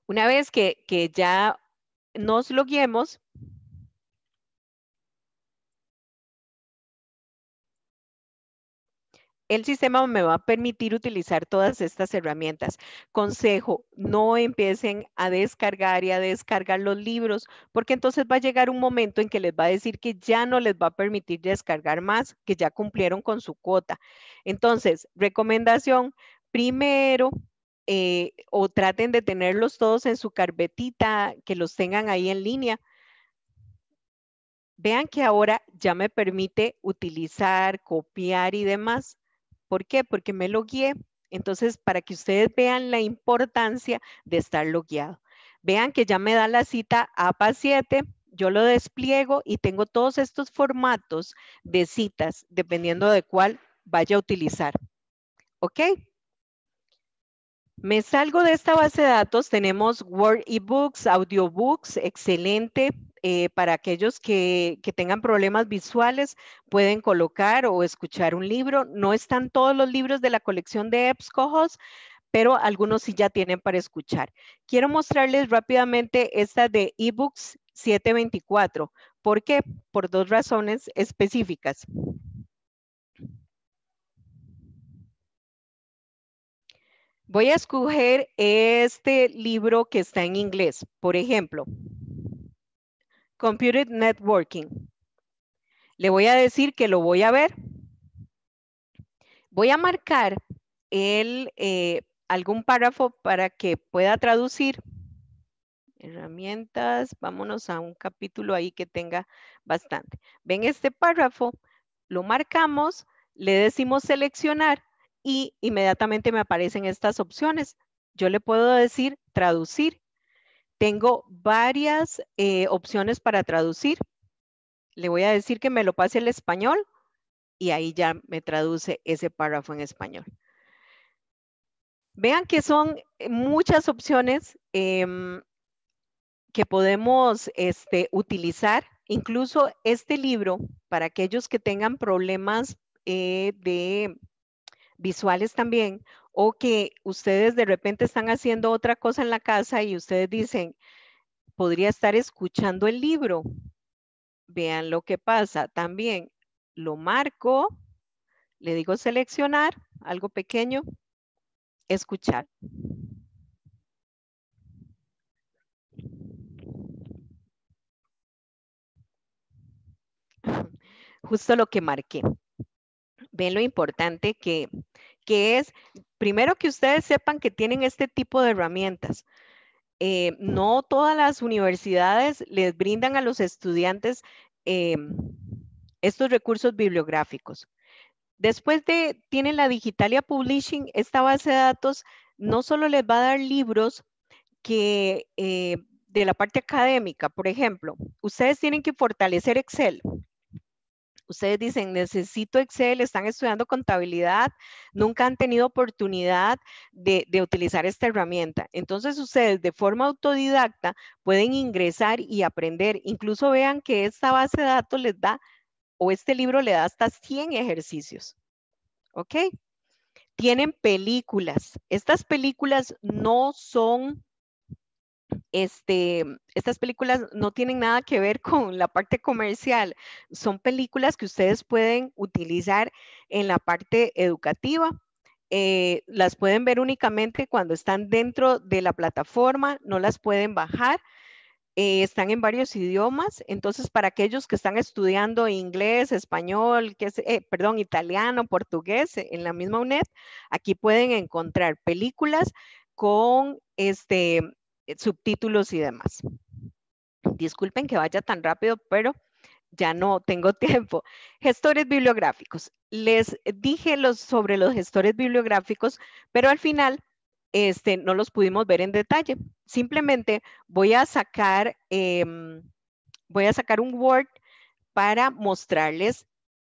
Una vez que, que ya nos logueemos. el sistema me va a permitir utilizar todas estas herramientas. Consejo, no empiecen a descargar y a descargar los libros, porque entonces va a llegar un momento en que les va a decir que ya no les va a permitir descargar más, que ya cumplieron con su cuota. Entonces, recomendación, primero, eh, o traten de tenerlos todos en su carpetita, que los tengan ahí en línea vean que ahora ya me permite utilizar, copiar y demás. ¿Por qué? Porque me lo guié. Entonces, para que ustedes vean la importancia de estar guiado. Vean que ya me da la cita APA 7, yo lo despliego y tengo todos estos formatos de citas, dependiendo de cuál vaya a utilizar. ¿Ok? Me salgo de esta base de datos, tenemos Word eBooks, audiobooks, excelente, eh, para aquellos que, tengan problemas visuales, pueden colocar o escuchar un libro. No están todos los libros de la colección de Cojos, pero algunos sí ya tienen para escuchar. Quiero mostrarles rápidamente esta de eBooks 724. ¿Por qué? Por dos razones específicas. Voy a escoger este libro que está en inglés, por ejemplo. Computed Networking. Le voy a decir que lo voy a ver. Voy a marcar el, eh, algún párrafo para que pueda traducir. Herramientas, vámonos a un capítulo ahí que tenga bastante. Ven este párrafo, lo marcamos, le decimos seleccionar y inmediatamente me aparecen estas opciones. Yo le puedo decir traducir tengo varias eh, opciones para traducir. Le voy a decir que me lo pase el español y ahí ya me traduce ese párrafo en español. Vean que son eh, muchas opciones em, que podemos este, utilizar. Incluso este libro, para aquellos que tengan problemas eh, de visuales también, o que ustedes de repente están haciendo otra cosa en la casa y ustedes dicen, podría estar escuchando el libro. Vean lo que pasa. También lo marco, le digo seleccionar, algo pequeño, escuchar. (laughs) Justo lo que marqué. Ven lo importante que, que es, primero que ustedes sepan que tienen este tipo de herramientas. Eh, no todas las universidades les brindan a los estudiantes eh, estos recursos bibliográficos. Después de, tienen la Digitalia Publishing, esta base de datos no solo les va a dar libros que eh, de la parte académica, por ejemplo, ustedes tienen que fortalecer Excel ustedes dicen, necesito Excel, están estudiando contabilidad, nunca han tenido oportunidad de, utilizar esta herramienta. Entonces ustedes de forma autodidacta pueden ingresar y aprender. Incluso vean que esta base de datos les da, o este libro le da hasta 100 ejercicios. ¿Ok? Tienen películas. Estas películas no son este, estas películas no tienen nada que ver con la parte comercial, son películas que ustedes pueden utilizar en la parte educativa. Eh, las pueden ver únicamente cuando están dentro de la plataforma, no las pueden bajar. Eh, están en varios idiomas, entonces para aquellos que están estudiando inglés, español, eh, perdón, italiano, portugués en la misma UNED, aquí pueden encontrar películas con este, eh, subtítulos y demás. Disculpen que vaya tan rápido, pero ya no tengo (laughs) tiempo. Gestores bibliográficos. Les dije los, sobre los gestores bibliográficos, pero al final este, no los pudimos ver en detalle. Simplemente voy a sacar, em, voy a sacar un Word para mostrarles.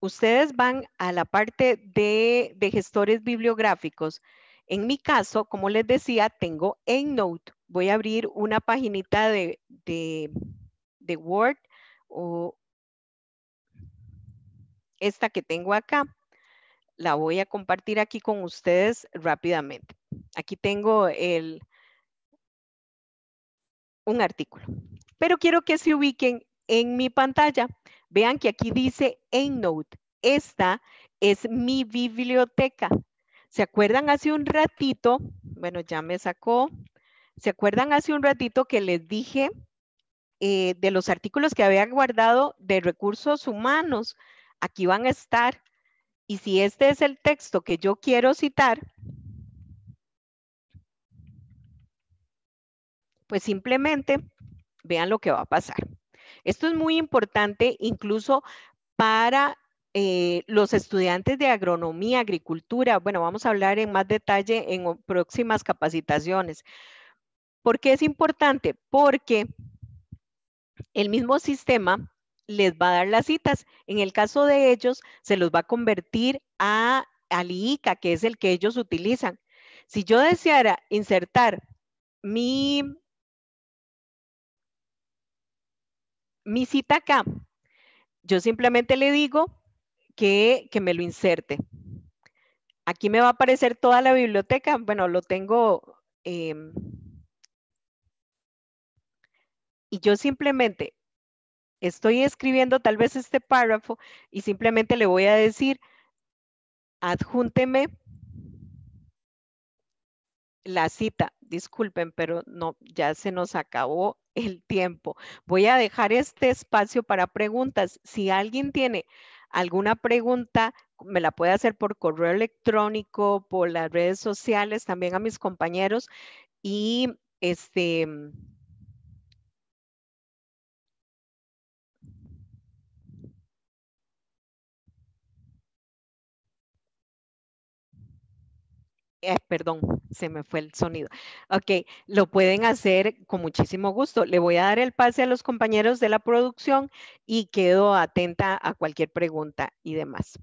Ustedes van a la parte de, de gestores bibliográficos. En mi caso, como les decía, tengo EndNote voy a abrir una paginita de, Word o esta que tengo acá. La voy a compartir aquí con ustedes rápidamente. Aquí tengo el, un artículo. Pero quiero que se ubiquen en mi pantalla. Vean que aquí dice EndNote. Esta es mi biblioteca. ¿Se acuerdan hace un ratito? Bueno, ya me sacó ¿Se acuerdan hace un ratito que les dije eh, de los artículos que había guardado de recursos humanos? Aquí van a estar. Y si este es el texto que yo quiero citar, pues simplemente vean lo que va a pasar. Esto es muy importante incluso para eh, los estudiantes de agronomía, agricultura. Bueno, vamos a hablar en más detalle en próximas capacitaciones, ¿Por qué es importante? Porque el mismo sistema les va a dar las citas. En el caso de ellos, se los va a convertir a, al ICA, que es el que ellos utilizan. Si yo deseara insertar mi, mi cita acá, yo simplemente le digo que, me lo inserte. Aquí me va a aparecer toda la biblioteca. Bueno, lo tengo... Em, y yo simplemente estoy escribiendo tal vez este párrafo y simplemente le voy a decir, adjúnteme la cita. Disculpen, pero no, ya se nos acabó el tiempo. Voy a dejar este espacio para preguntas. Si alguien tiene alguna pregunta, me la puede hacer por correo electrónico, por las redes sociales, también a mis compañeros. Y este, Eh, perdón, se me fue el sonido. Ok, lo pueden hacer con muchísimo gusto. Le voy a dar el pase a los compañeros de la producción y quedo atenta a cualquier pregunta y demás.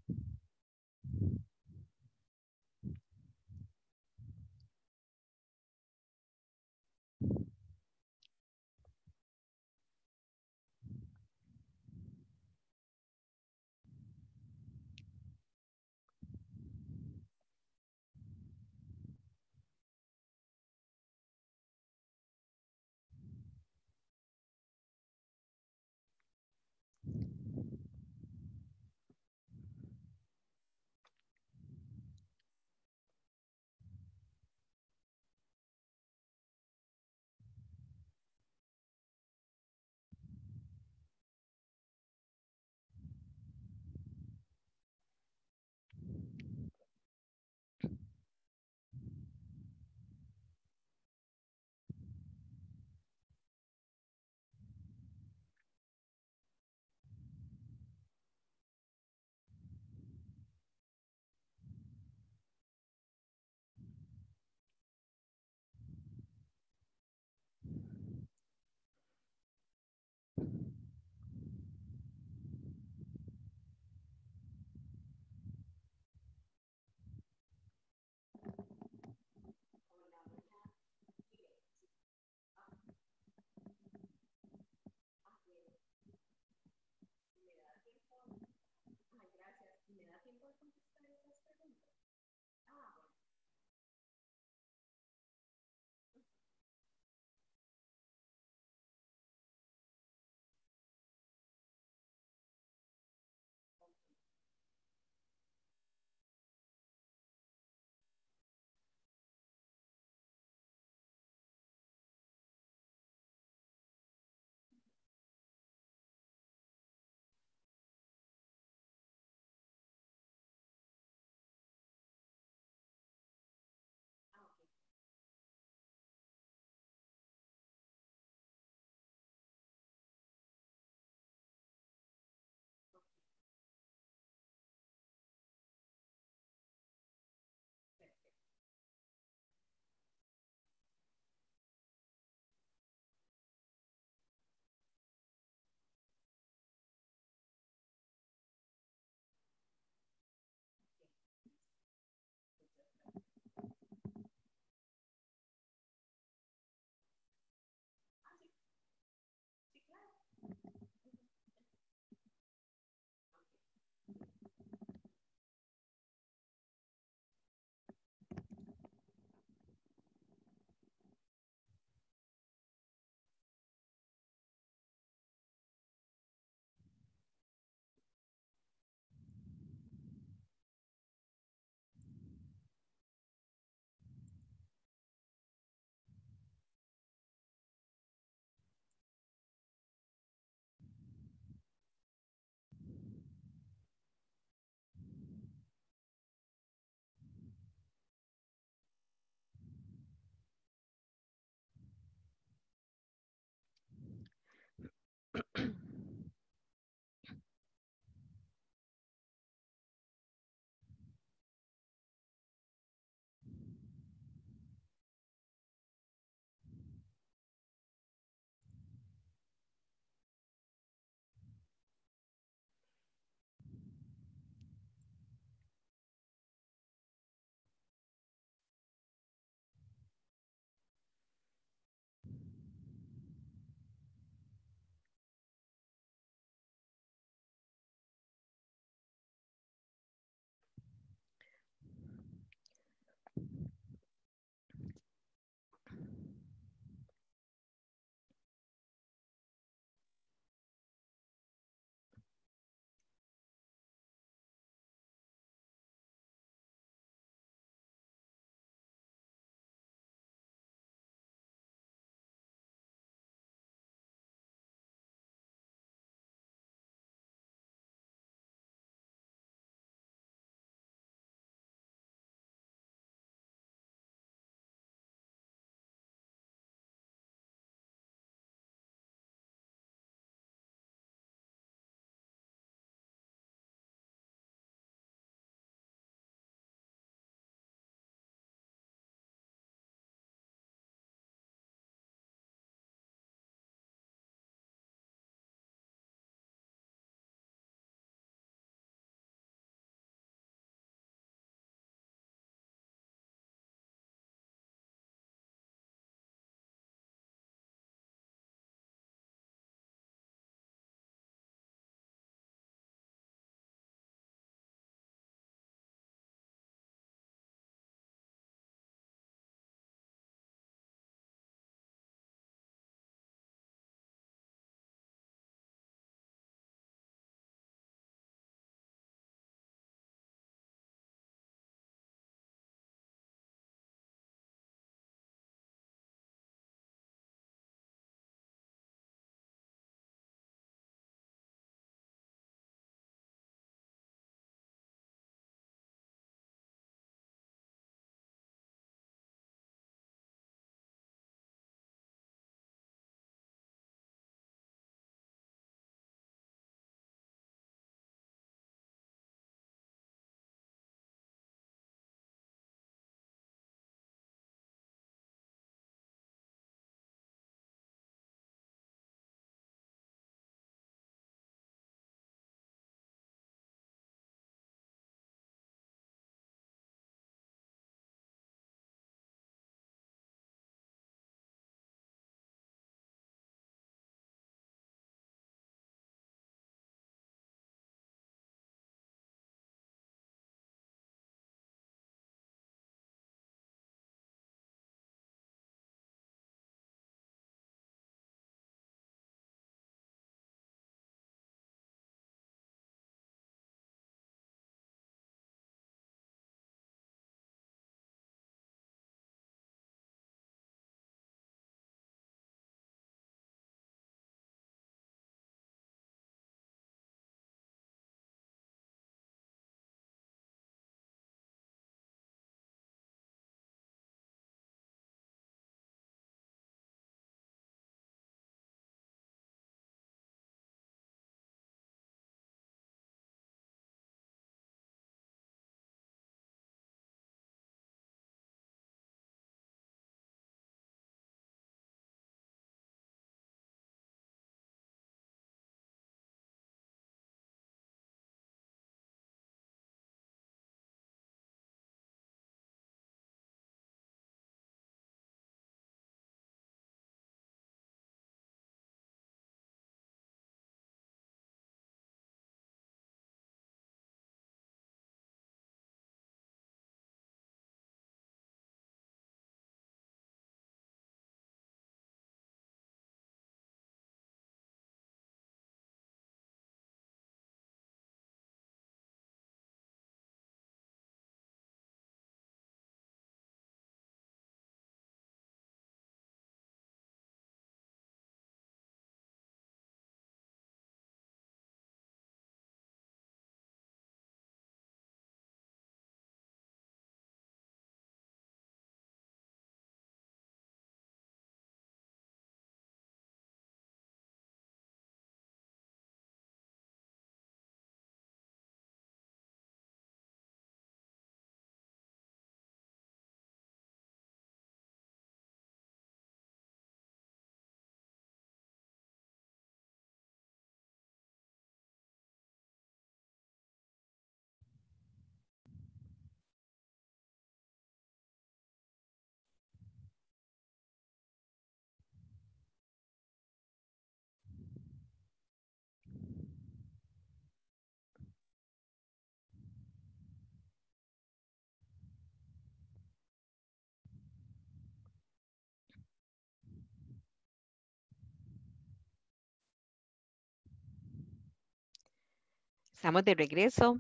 Estamos de regreso.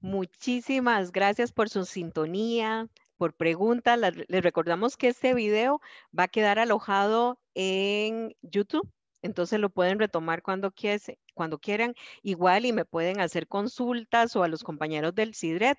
Muchísimas gracias por su sintonía, por preguntas. Les recordamos que este video va a quedar alojado en YouTube. Entonces lo pueden retomar cuando, quieran, cuando quieran igual y me pueden hacer consultas o a los compañeros del CIDRET.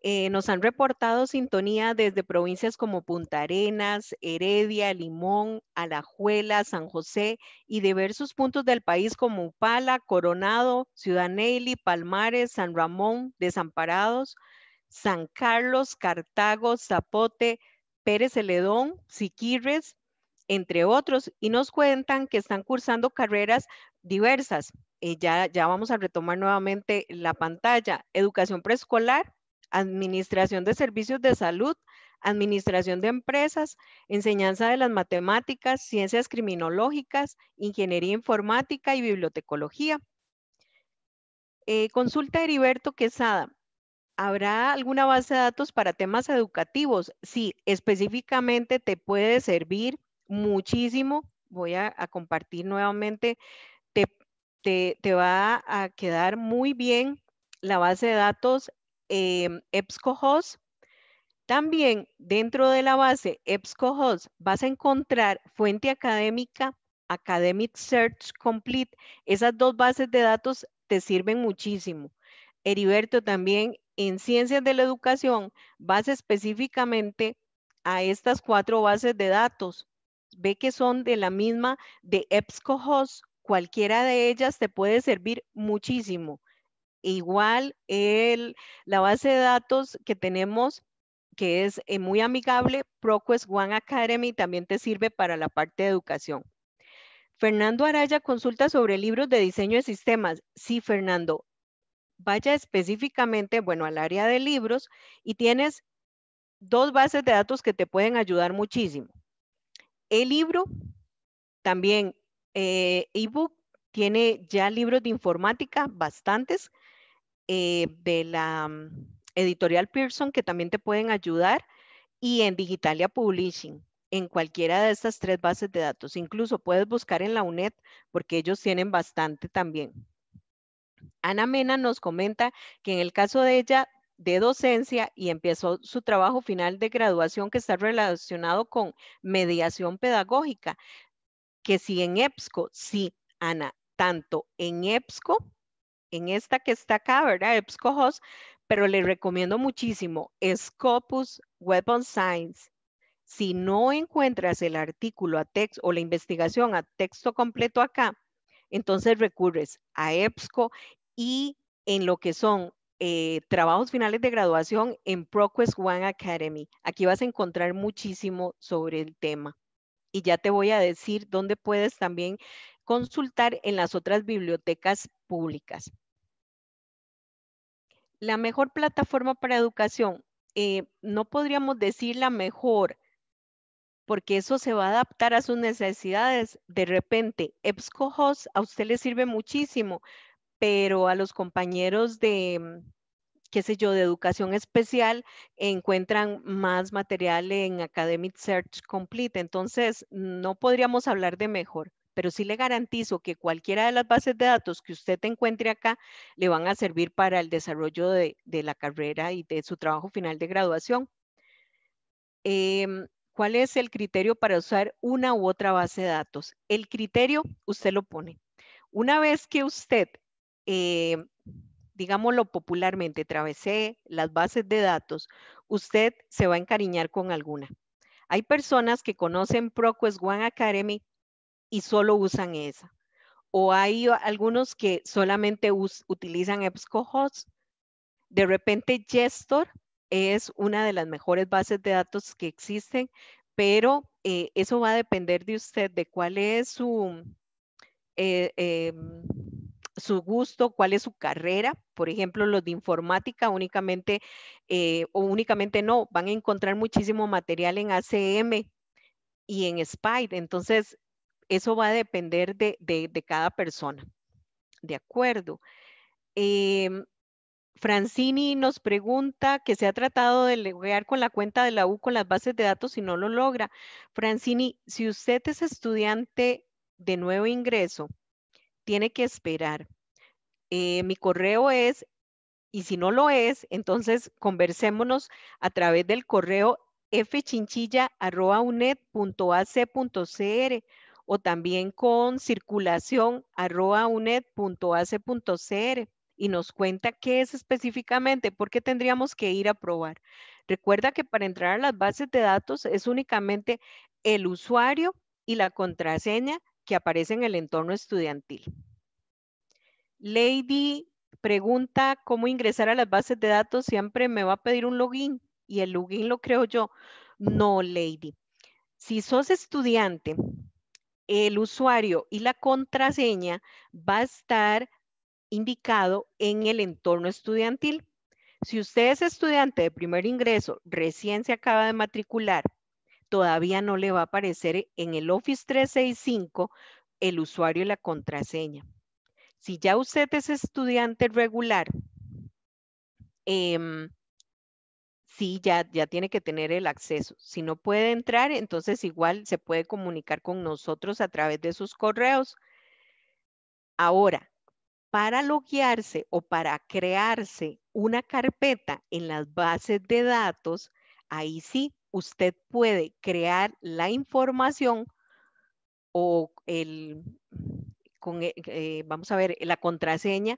Eh, nos han reportado sintonía desde provincias como Punta Arenas, Heredia, Limón, Alajuela, San José y diversos puntos del país como Upala, Coronado, Ciudad Neyli, Palmares, San Ramón, Desamparados, San Carlos, Cartago, Zapote, Pérez Celedón, Siquirres, entre otros, y nos cuentan que están cursando carreras diversas. Eh, ya, ya vamos a retomar nuevamente la pantalla. Educación preescolar, administración de servicios de salud, administración de empresas, enseñanza de las matemáticas, ciencias criminológicas, ingeniería informática y bibliotecología. Eh, consulta Heriberto Quesada. ¿Habrá alguna base de datos para temas educativos? Sí, específicamente te puede servir muchísimo. Voy a, compartir nuevamente. Te, te va a quedar muy bien la base de datos eh, em, EBSCOhost. También dentro de la base EBSCOhost vas a encontrar fuente académica, Academic Search Complete. Esas dos bases de datos te sirven muchísimo. Heriberto también en Ciencias de la Educación vas específicamente a estas cuatro bases de datos. Ve que son de la misma de EBSCOhost. Cualquiera de ellas te puede servir muchísimo. E igual el, la base de datos que tenemos que es eh, muy amigable, ProQuest One Academy también te sirve para la parte de educación. Fernando Araya consulta sobre libros de diseño de sistemas. Sí, Fernando, vaya específicamente, bueno, al área de libros y tienes dos bases de datos que te pueden ayudar muchísimo. El libro, también eh, ebook, tiene ya libros de informática, bastantes, eh, de la mm, editorial Pearson, que también te pueden ayudar, y en Digitalia Publishing, en cualquiera de estas tres bases de datos. Incluso puedes buscar en la UNED, porque ellos tienen bastante también. Ana Mena nos comenta que en el caso de ella, de docencia y empezó su trabajo final de graduación que está relacionado con mediación pedagógica, que si en EBSCO, sí, Ana, tanto en EBSCO en esta que está acá, ¿verdad? EBSCOhost, pero le recomiendo muchísimo Scopus Web on Science. Si no encuentras el artículo a texto o la investigación a texto completo acá, entonces recurres a EBSCO y en lo que son eh, trabajos finales de graduación en ProQuest One Academy. Aquí vas a encontrar muchísimo sobre el tema. Y ya te voy a decir dónde puedes también consultar en las otras bibliotecas públicas. La mejor plataforma para educación, eh, no podríamos decir la mejor, porque eso se va a adaptar a sus necesidades. De repente, EBSCOhost a usted le sirve muchísimo, pero a los compañeros de, mm, qué sé yo, de educación especial, encuentran más material en Academic Search Complete. Entonces, no podríamos hablar de mejor pero sí le garantizo que cualquiera de las bases de datos que usted encuentre acá le van a servir para el desarrollo de, la carrera y de su trabajo final de graduación. Em, ¿Cuál es el criterio para usar una u otra base de datos? El criterio usted lo pone. Una vez que usted, em, digámoslo popularmente, travesé las bases de datos, usted se va a encariñar con alguna. Hay personas que conocen ProQuest One Academy y solo usan esa. O hay algunos que solamente utilizan EBSCOhost. De repente, Gestor es una de las mejores bases de datos que existen, pero eh, eso va a depender de usted, de cuál es su, eh, em, su gusto, cuál es su carrera. Por ejemplo, los de informática únicamente, eh, o únicamente no, van a encontrar muchísimo material en ACM y en SPIDE. Entonces, eso va a depender de, cada persona. De acuerdo. Em, Francini nos pregunta que se ha tratado de lograr con la cuenta de la U con las bases de datos y no lo logra. Francini, si usted es estudiante de nuevo ingreso, tiene que esperar. Eh, mi correo es, y si no lo es, entonces conversémonos a través del correo fchinchilla.unet.ac.cr o también con circulación y nos cuenta qué es específicamente, por qué tendríamos que ir a probar. Recuerda que para entrar a las bases de datos es únicamente el usuario y la contraseña que aparece en el entorno estudiantil. Lady pregunta cómo ingresar a las bases de datos, siempre me va a pedir un login y el login lo creo yo. No, Lady. Si sos estudiante el usuario y la contraseña va a estar indicado en el entorno estudiantil. Si usted es estudiante de primer ingreso, recién se acaba de matricular, todavía no le va a aparecer en el Office 365 el usuario y la contraseña. Si ya usted es estudiante regular, em, sí ya, ya tiene que tener el acceso. Si no puede entrar, entonces igual se puede comunicar con nosotros a través de sus correos. Ahora, para loguearse o para crearse una carpeta en las bases de datos, ahí sí usted puede crear la información o el, e, eh, vamos a ver, la contraseña,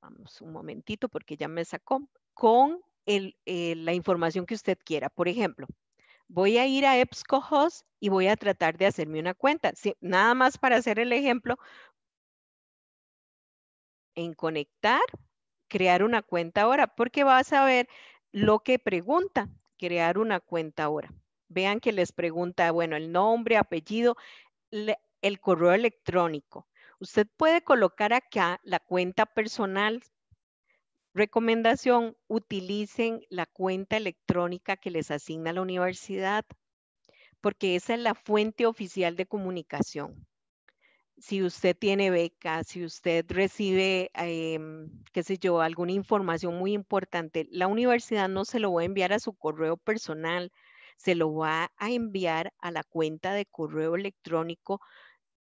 vamos un momentito porque ya me sacó, con eh, la información que usted quiera. Por ejemplo, voy a ir a EBSCOhost y voy a tratar de hacerme una cuenta. nada más para hacer el ejemplo, en conectar, crear una cuenta ahora, porque vas a ver lo que pregunta, crear una cuenta ahora. Vean que les pregunta, bueno, el nombre, apellido, el correo electrónico. Usted puede colocar acá la cuenta personal Recomendación, utilicen la cuenta electrónica que les asigna la universidad, porque esa es la fuente oficial de comunicación. Si usted tiene beca, si usted recibe, em, qué sé yo, alguna información muy importante, la universidad no se lo va a enviar a su correo personal, se lo va a enviar a la cuenta de correo electrónico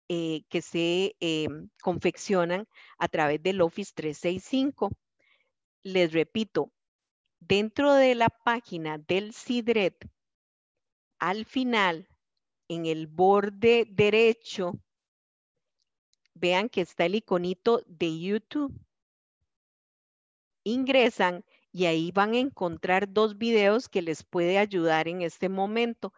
eh, que se em, confeccionan a través del Office 365 les repito, dentro de la página del CIDRET, al final, en el borde derecho, vean que está el iconito de YouTube. Ingresan y ahí van a encontrar dos videos que les puede ayudar en este momento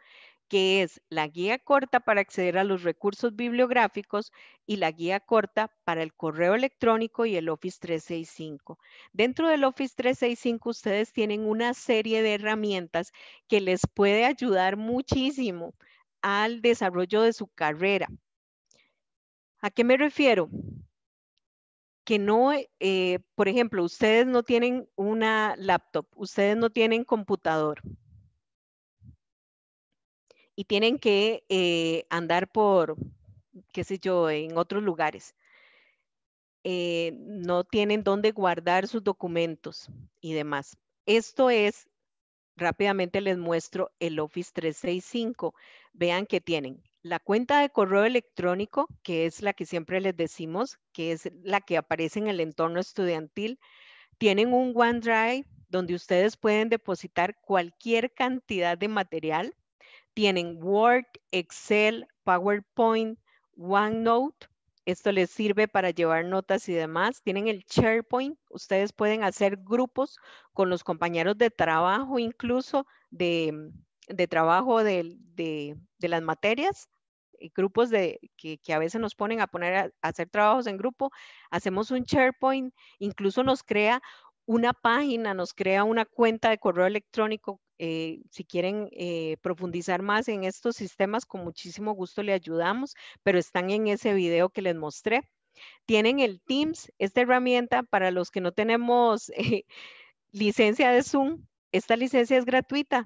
que es la guía corta para acceder a los recursos bibliográficos y la guía corta para el correo electrónico y el Office 365. Dentro del Office 365 ustedes tienen una serie de herramientas que les puede ayudar muchísimo al desarrollo de su carrera. ¿A qué me refiero? que no, eh, eh, por ejemplo, ustedes no tienen una laptop, ustedes no tienen computador, y tienen que eh, andar por, qué sé yo, en otros lugares. Eh, no tienen dónde guardar sus documentos y demás. Esto es, rápidamente les muestro el Office 365. Vean que tienen la cuenta de correo electrónico, que es la que siempre les decimos, que es la que aparece en el entorno estudiantil. Tienen un OneDrive donde ustedes pueden depositar cualquier cantidad de material tienen Word, Excel, PowerPoint, OneNote. Esto les sirve para llevar notas y demás. Tienen el SharePoint. Ustedes pueden hacer grupos con los compañeros de trabajo, incluso de, trabajo de, de, las materias. Eh, grupos de, que, a veces nos ponen a poner a hacer trabajos en grupo. Hacemos un SharePoint. Incluso nos crea una página, nos crea una cuenta de correo electrónico. Eh, si quieren eh, profundizar más en estos sistemas, con muchísimo gusto le ayudamos, pero están en ese video que les mostré. Tienen el Teams, esta herramienta para los que no tenemos eh, licencia de Zoom, esta licencia es gratuita.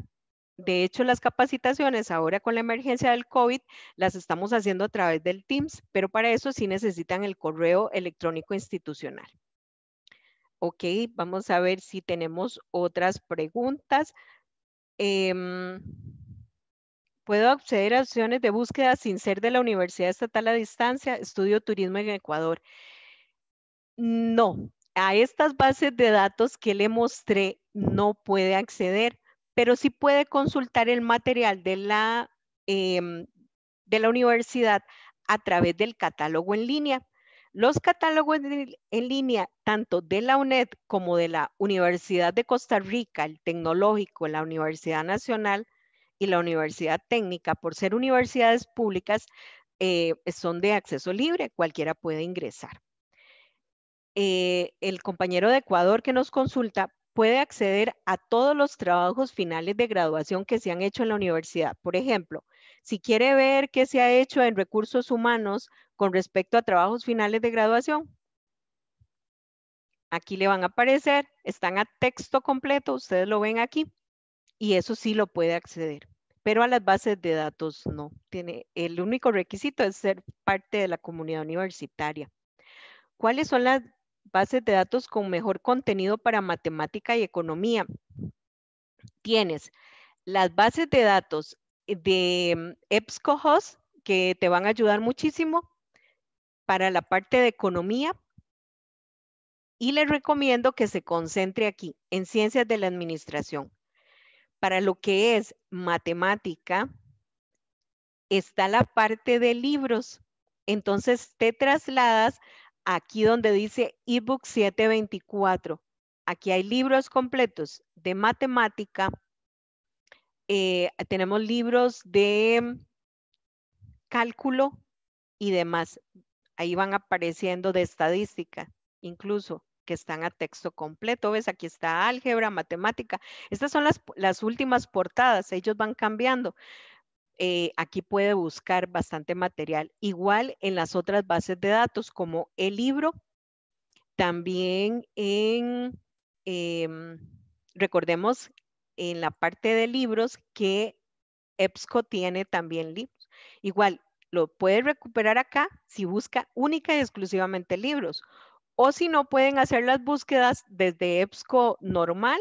De hecho, las capacitaciones ahora con la emergencia del COVID las estamos haciendo a través del Teams, pero para eso sí necesitan el correo electrónico institucional. Ok, vamos a ver si tenemos otras preguntas. Em, ¿Puedo acceder a opciones de búsqueda sin ser de la Universidad Estatal a Distancia? Estudio Turismo en Ecuador. No, a estas bases de datos que le mostré no puede acceder, pero sí puede consultar el material de la, em, de la universidad a través del catálogo en línea. Los catálogos en línea, tanto de la UNED como de la Universidad de Costa Rica, el Tecnológico, la Universidad Nacional y la Universidad Técnica, por ser universidades públicas, eh, son de acceso libre, cualquiera puede ingresar. Eh, el compañero de Ecuador que nos consulta puede acceder a todos los trabajos finales de graduación que se han hecho en la universidad. Por ejemplo, si quiere ver qué se ha hecho en recursos humanos, con respecto a trabajos finales de graduación. Aquí le van a aparecer, están a texto completo, ustedes lo ven aquí, y eso sí lo puede acceder, pero a las bases de datos no. Tiene, el único requisito es ser parte de la comunidad universitaria. ¿Cuáles son las bases de datos con mejor contenido para matemática y economía? Tienes las bases de datos de mm, EBSCOhost, que te van a ayudar muchísimo para la parte de economía y les recomiendo que se concentre aquí en ciencias de la administración. Para lo que es matemática, está la parte de libros. Entonces te trasladas aquí donde dice ebook 724. Aquí hay libros completos de matemática. Eh, tenemos libros de mm, cálculo y demás. Ahí van apareciendo de estadística, incluso que están a texto completo. Ves, aquí está álgebra, matemática. Estas son las, últimas portadas, ellos van cambiando. Eh, aquí puede buscar bastante material. Igual en las otras bases de datos como el libro, también en, em, recordemos en la parte de libros que EBSCO tiene también libros. Igual, lo puede recuperar acá si busca única y exclusivamente libros. O si no, pueden hacer las búsquedas desde EBSCO normal,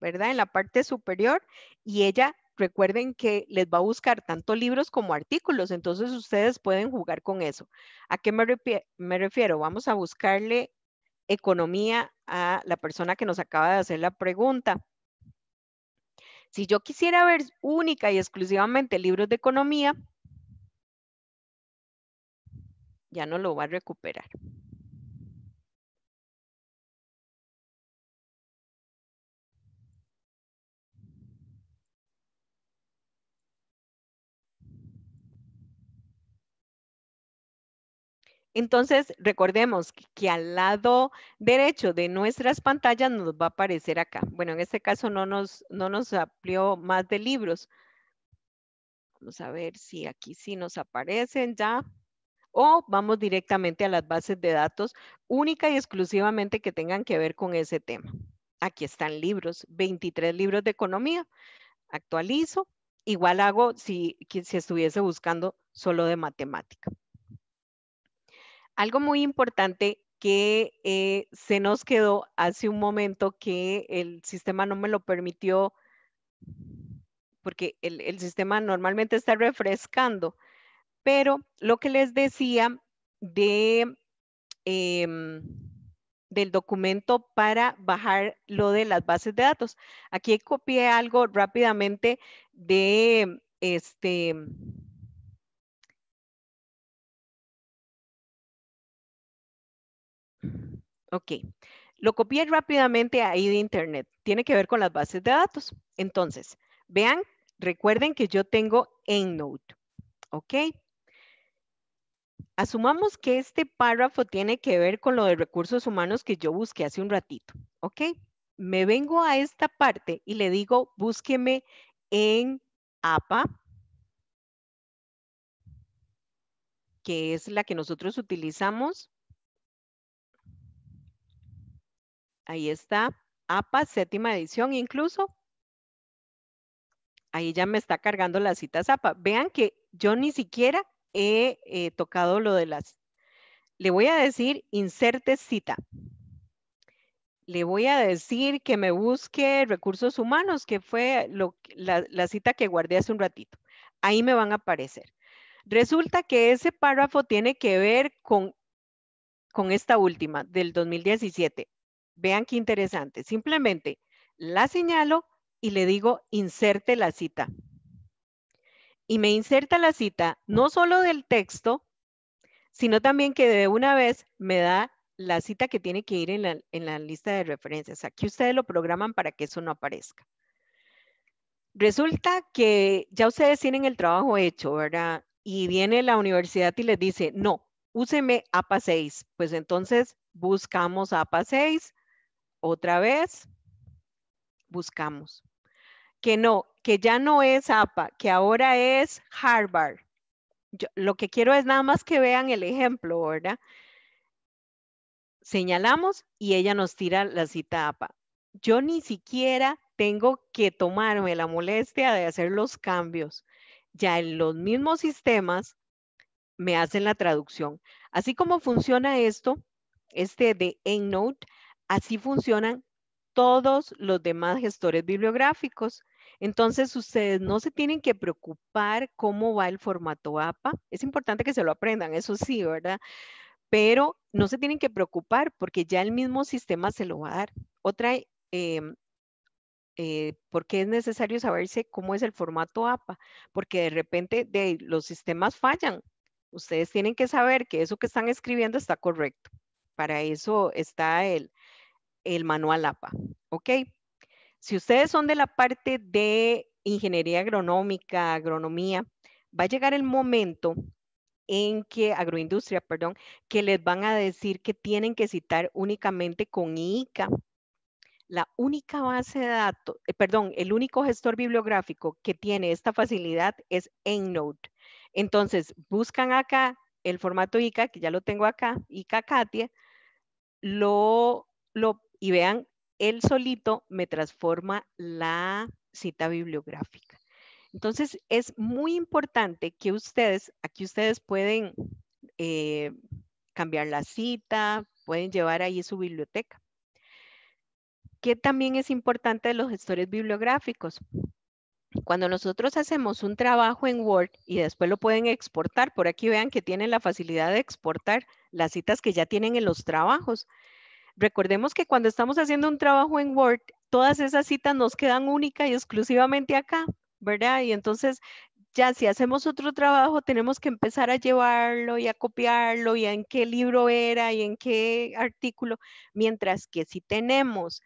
¿verdad? En la parte superior y ella, recuerden que les va a buscar tanto libros como artículos, entonces ustedes pueden jugar con eso. ¿A qué me refiero? Vamos a buscarle economía a la persona que nos acaba de hacer la pregunta. Si yo quisiera ver única y exclusivamente libros de economía, ya no lo va a recuperar. Entonces, recordemos que, al lado derecho de nuestras pantallas nos va a aparecer acá. Bueno, en este caso no nos, no nos amplió más de libros. Vamos a ver si aquí sí nos aparecen ya o vamos directamente a las bases de datos única y exclusivamente que tengan que ver con ese tema. Aquí están libros, 23 libros de economía. Actualizo, igual hago si, estuviese buscando solo de matemática. Algo muy importante que eh, se nos quedó hace un momento que el sistema no me lo permitió porque el sistema normalmente está refrescando pero lo que les decía de, em, del documento para bajar lo de las bases de datos. Aquí copié algo rápidamente de este... Ok, lo copié rápidamente ahí de internet. Tiene que ver con las bases de datos. Entonces, vean, recuerden que yo tengo EndNote. Ok, Asumamos que este párrafo tiene que ver con lo de recursos humanos que yo busqué hace un ratito, ¿ok? Me vengo a esta parte y le digo, búsqueme en APA, que es la que nosotros utilizamos. Ahí está, APA séptima edición incluso. Ahí ya me está cargando las citas APA. Vean que yo ni siquiera he eh, tocado lo de las... Le voy a decir, inserte cita. Le voy a decir que me busque recursos humanos, que fue la, la cita que guardé hace un ratito. Ahí me van a aparecer. Resulta que ese párrafo tiene que ver con, con esta última del 2017. Vean qué interesante. Simplemente la señalo y le digo inserte la cita y me inserta la cita no solo del texto, sino también que de una vez me da la cita que tiene que ir en la, lista de referencias. Aquí ustedes lo programan para que eso no aparezca. Resulta que ya ustedes tienen el trabajo hecho, ¿verdad? Y viene la universidad y les dice, no, úseme APA 6. Pues entonces buscamos APA 6, otra vez, buscamos. Que no, que ya no es APA, que ahora es Harvard. lo que quiero es nada más que vean el ejemplo, ¿verdad? Señalamos y ella nos tira la cita APA. Yo ni siquiera tengo que tomarme la molestia de hacer los cambios. Ya en los mismos sistemas me hacen la traducción. Así como funciona esto, este de EndNote, así funcionan todos los demás gestores bibliográficos. Entonces, ustedes no se tienen que preocupar cómo va el formato APA. Es importante que se lo aprendan, eso sí, ¿verdad? Pero no se tienen que preocupar porque ya el mismo sistema se lo va a dar. Otra, em, eh, ¿por qué es necesario saberse cómo es el formato APA? Porque de repente los sistemas fallan. Ustedes tienen que saber que eso que están escribiendo está correcto. Para eso está el, el manual APA. ¿Ok? Si ustedes son de la parte de ingeniería agronómica, agronomía, va a llegar el momento en que, agroindustria, perdón, que les van a decir que tienen que citar únicamente con ICA. La única base de datos, eh, perdón, el único gestor bibliográfico que tiene esta facilidad es EndNote. Entonces, buscan acá el formato ICA, que ya lo tengo acá, ICA Katia, lo, lo, y vean él solito me transforma la cita bibliográfica. Entonces, es muy importante que ustedes, aquí ustedes pueden eh, cambiar la cita, pueden llevar ahí su biblioteca. ¿Qué también es importante de los gestores bibliográficos? Cuando nosotros hacemos un trabajo en Word y después lo pueden exportar, por aquí vean que tienen la facilidad de exportar las citas que ya tienen en los trabajos. Recordemos que cuando estamos haciendo un trabajo en Word, todas esas citas nos quedan única y exclusivamente acá, ¿verdad? Y entonces ya si hacemos otro trabajo, tenemos que empezar a llevarlo y a copiarlo y en qué libro era y en qué artículo, mientras que si tenemos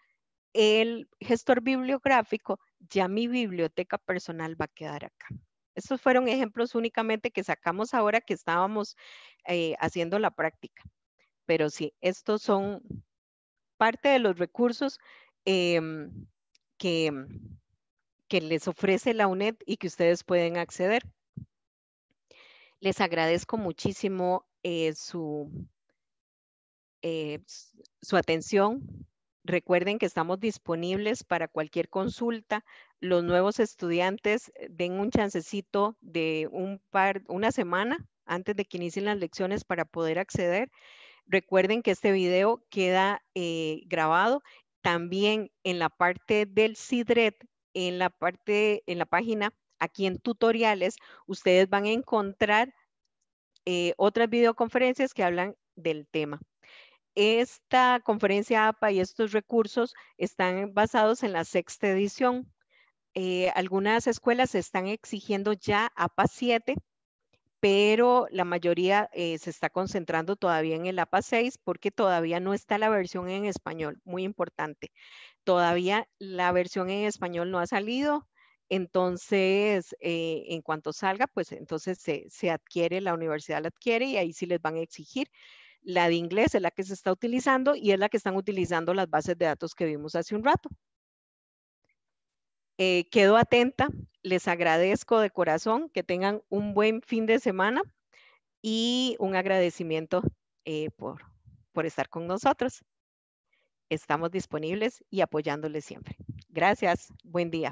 el gestor bibliográfico, ya mi biblioteca personal va a quedar acá. Estos fueron ejemplos únicamente que sacamos ahora que estábamos eh, haciendo la práctica. Pero sí, estos son parte de los recursos em, em, que, les ofrece la UNED y que ustedes pueden acceder. Les agradezco muchísimo eh, eh, su, atención. Recuerden que estamos disponibles para cualquier consulta. Los nuevos estudiantes eh, den un chancecito de un una semana antes de que inicien las lecciones para poder acceder Recuerden que este video queda eh, grabado también en la parte del CIDRET, en la parte, en la página, aquí en tutoriales, ustedes van a encontrar eh, otras videoconferencias que hablan del tema. Esta conferencia APA y estos recursos están basados en la sexta edición. Eh, algunas escuelas están exigiendo ya APA 7 pero la mayoría eh, se está concentrando todavía en el APA 6 porque todavía no está la versión en español, muy importante. Todavía la versión en español no ha salido, entonces eh, en cuanto salga, pues entonces se adquiere, la universidad la adquiere y ahí sí les van a exigir. La de inglés es la que se está utilizando y es la que están utilizando las bases de datos que vimos hace un rato. Eh, quedo atenta, les agradezco de corazón que tengan un buen fin de semana y un agradecimiento eh, por, por estar con nosotros. Estamos disponibles y apoyándoles siempre. Gracias, buen día.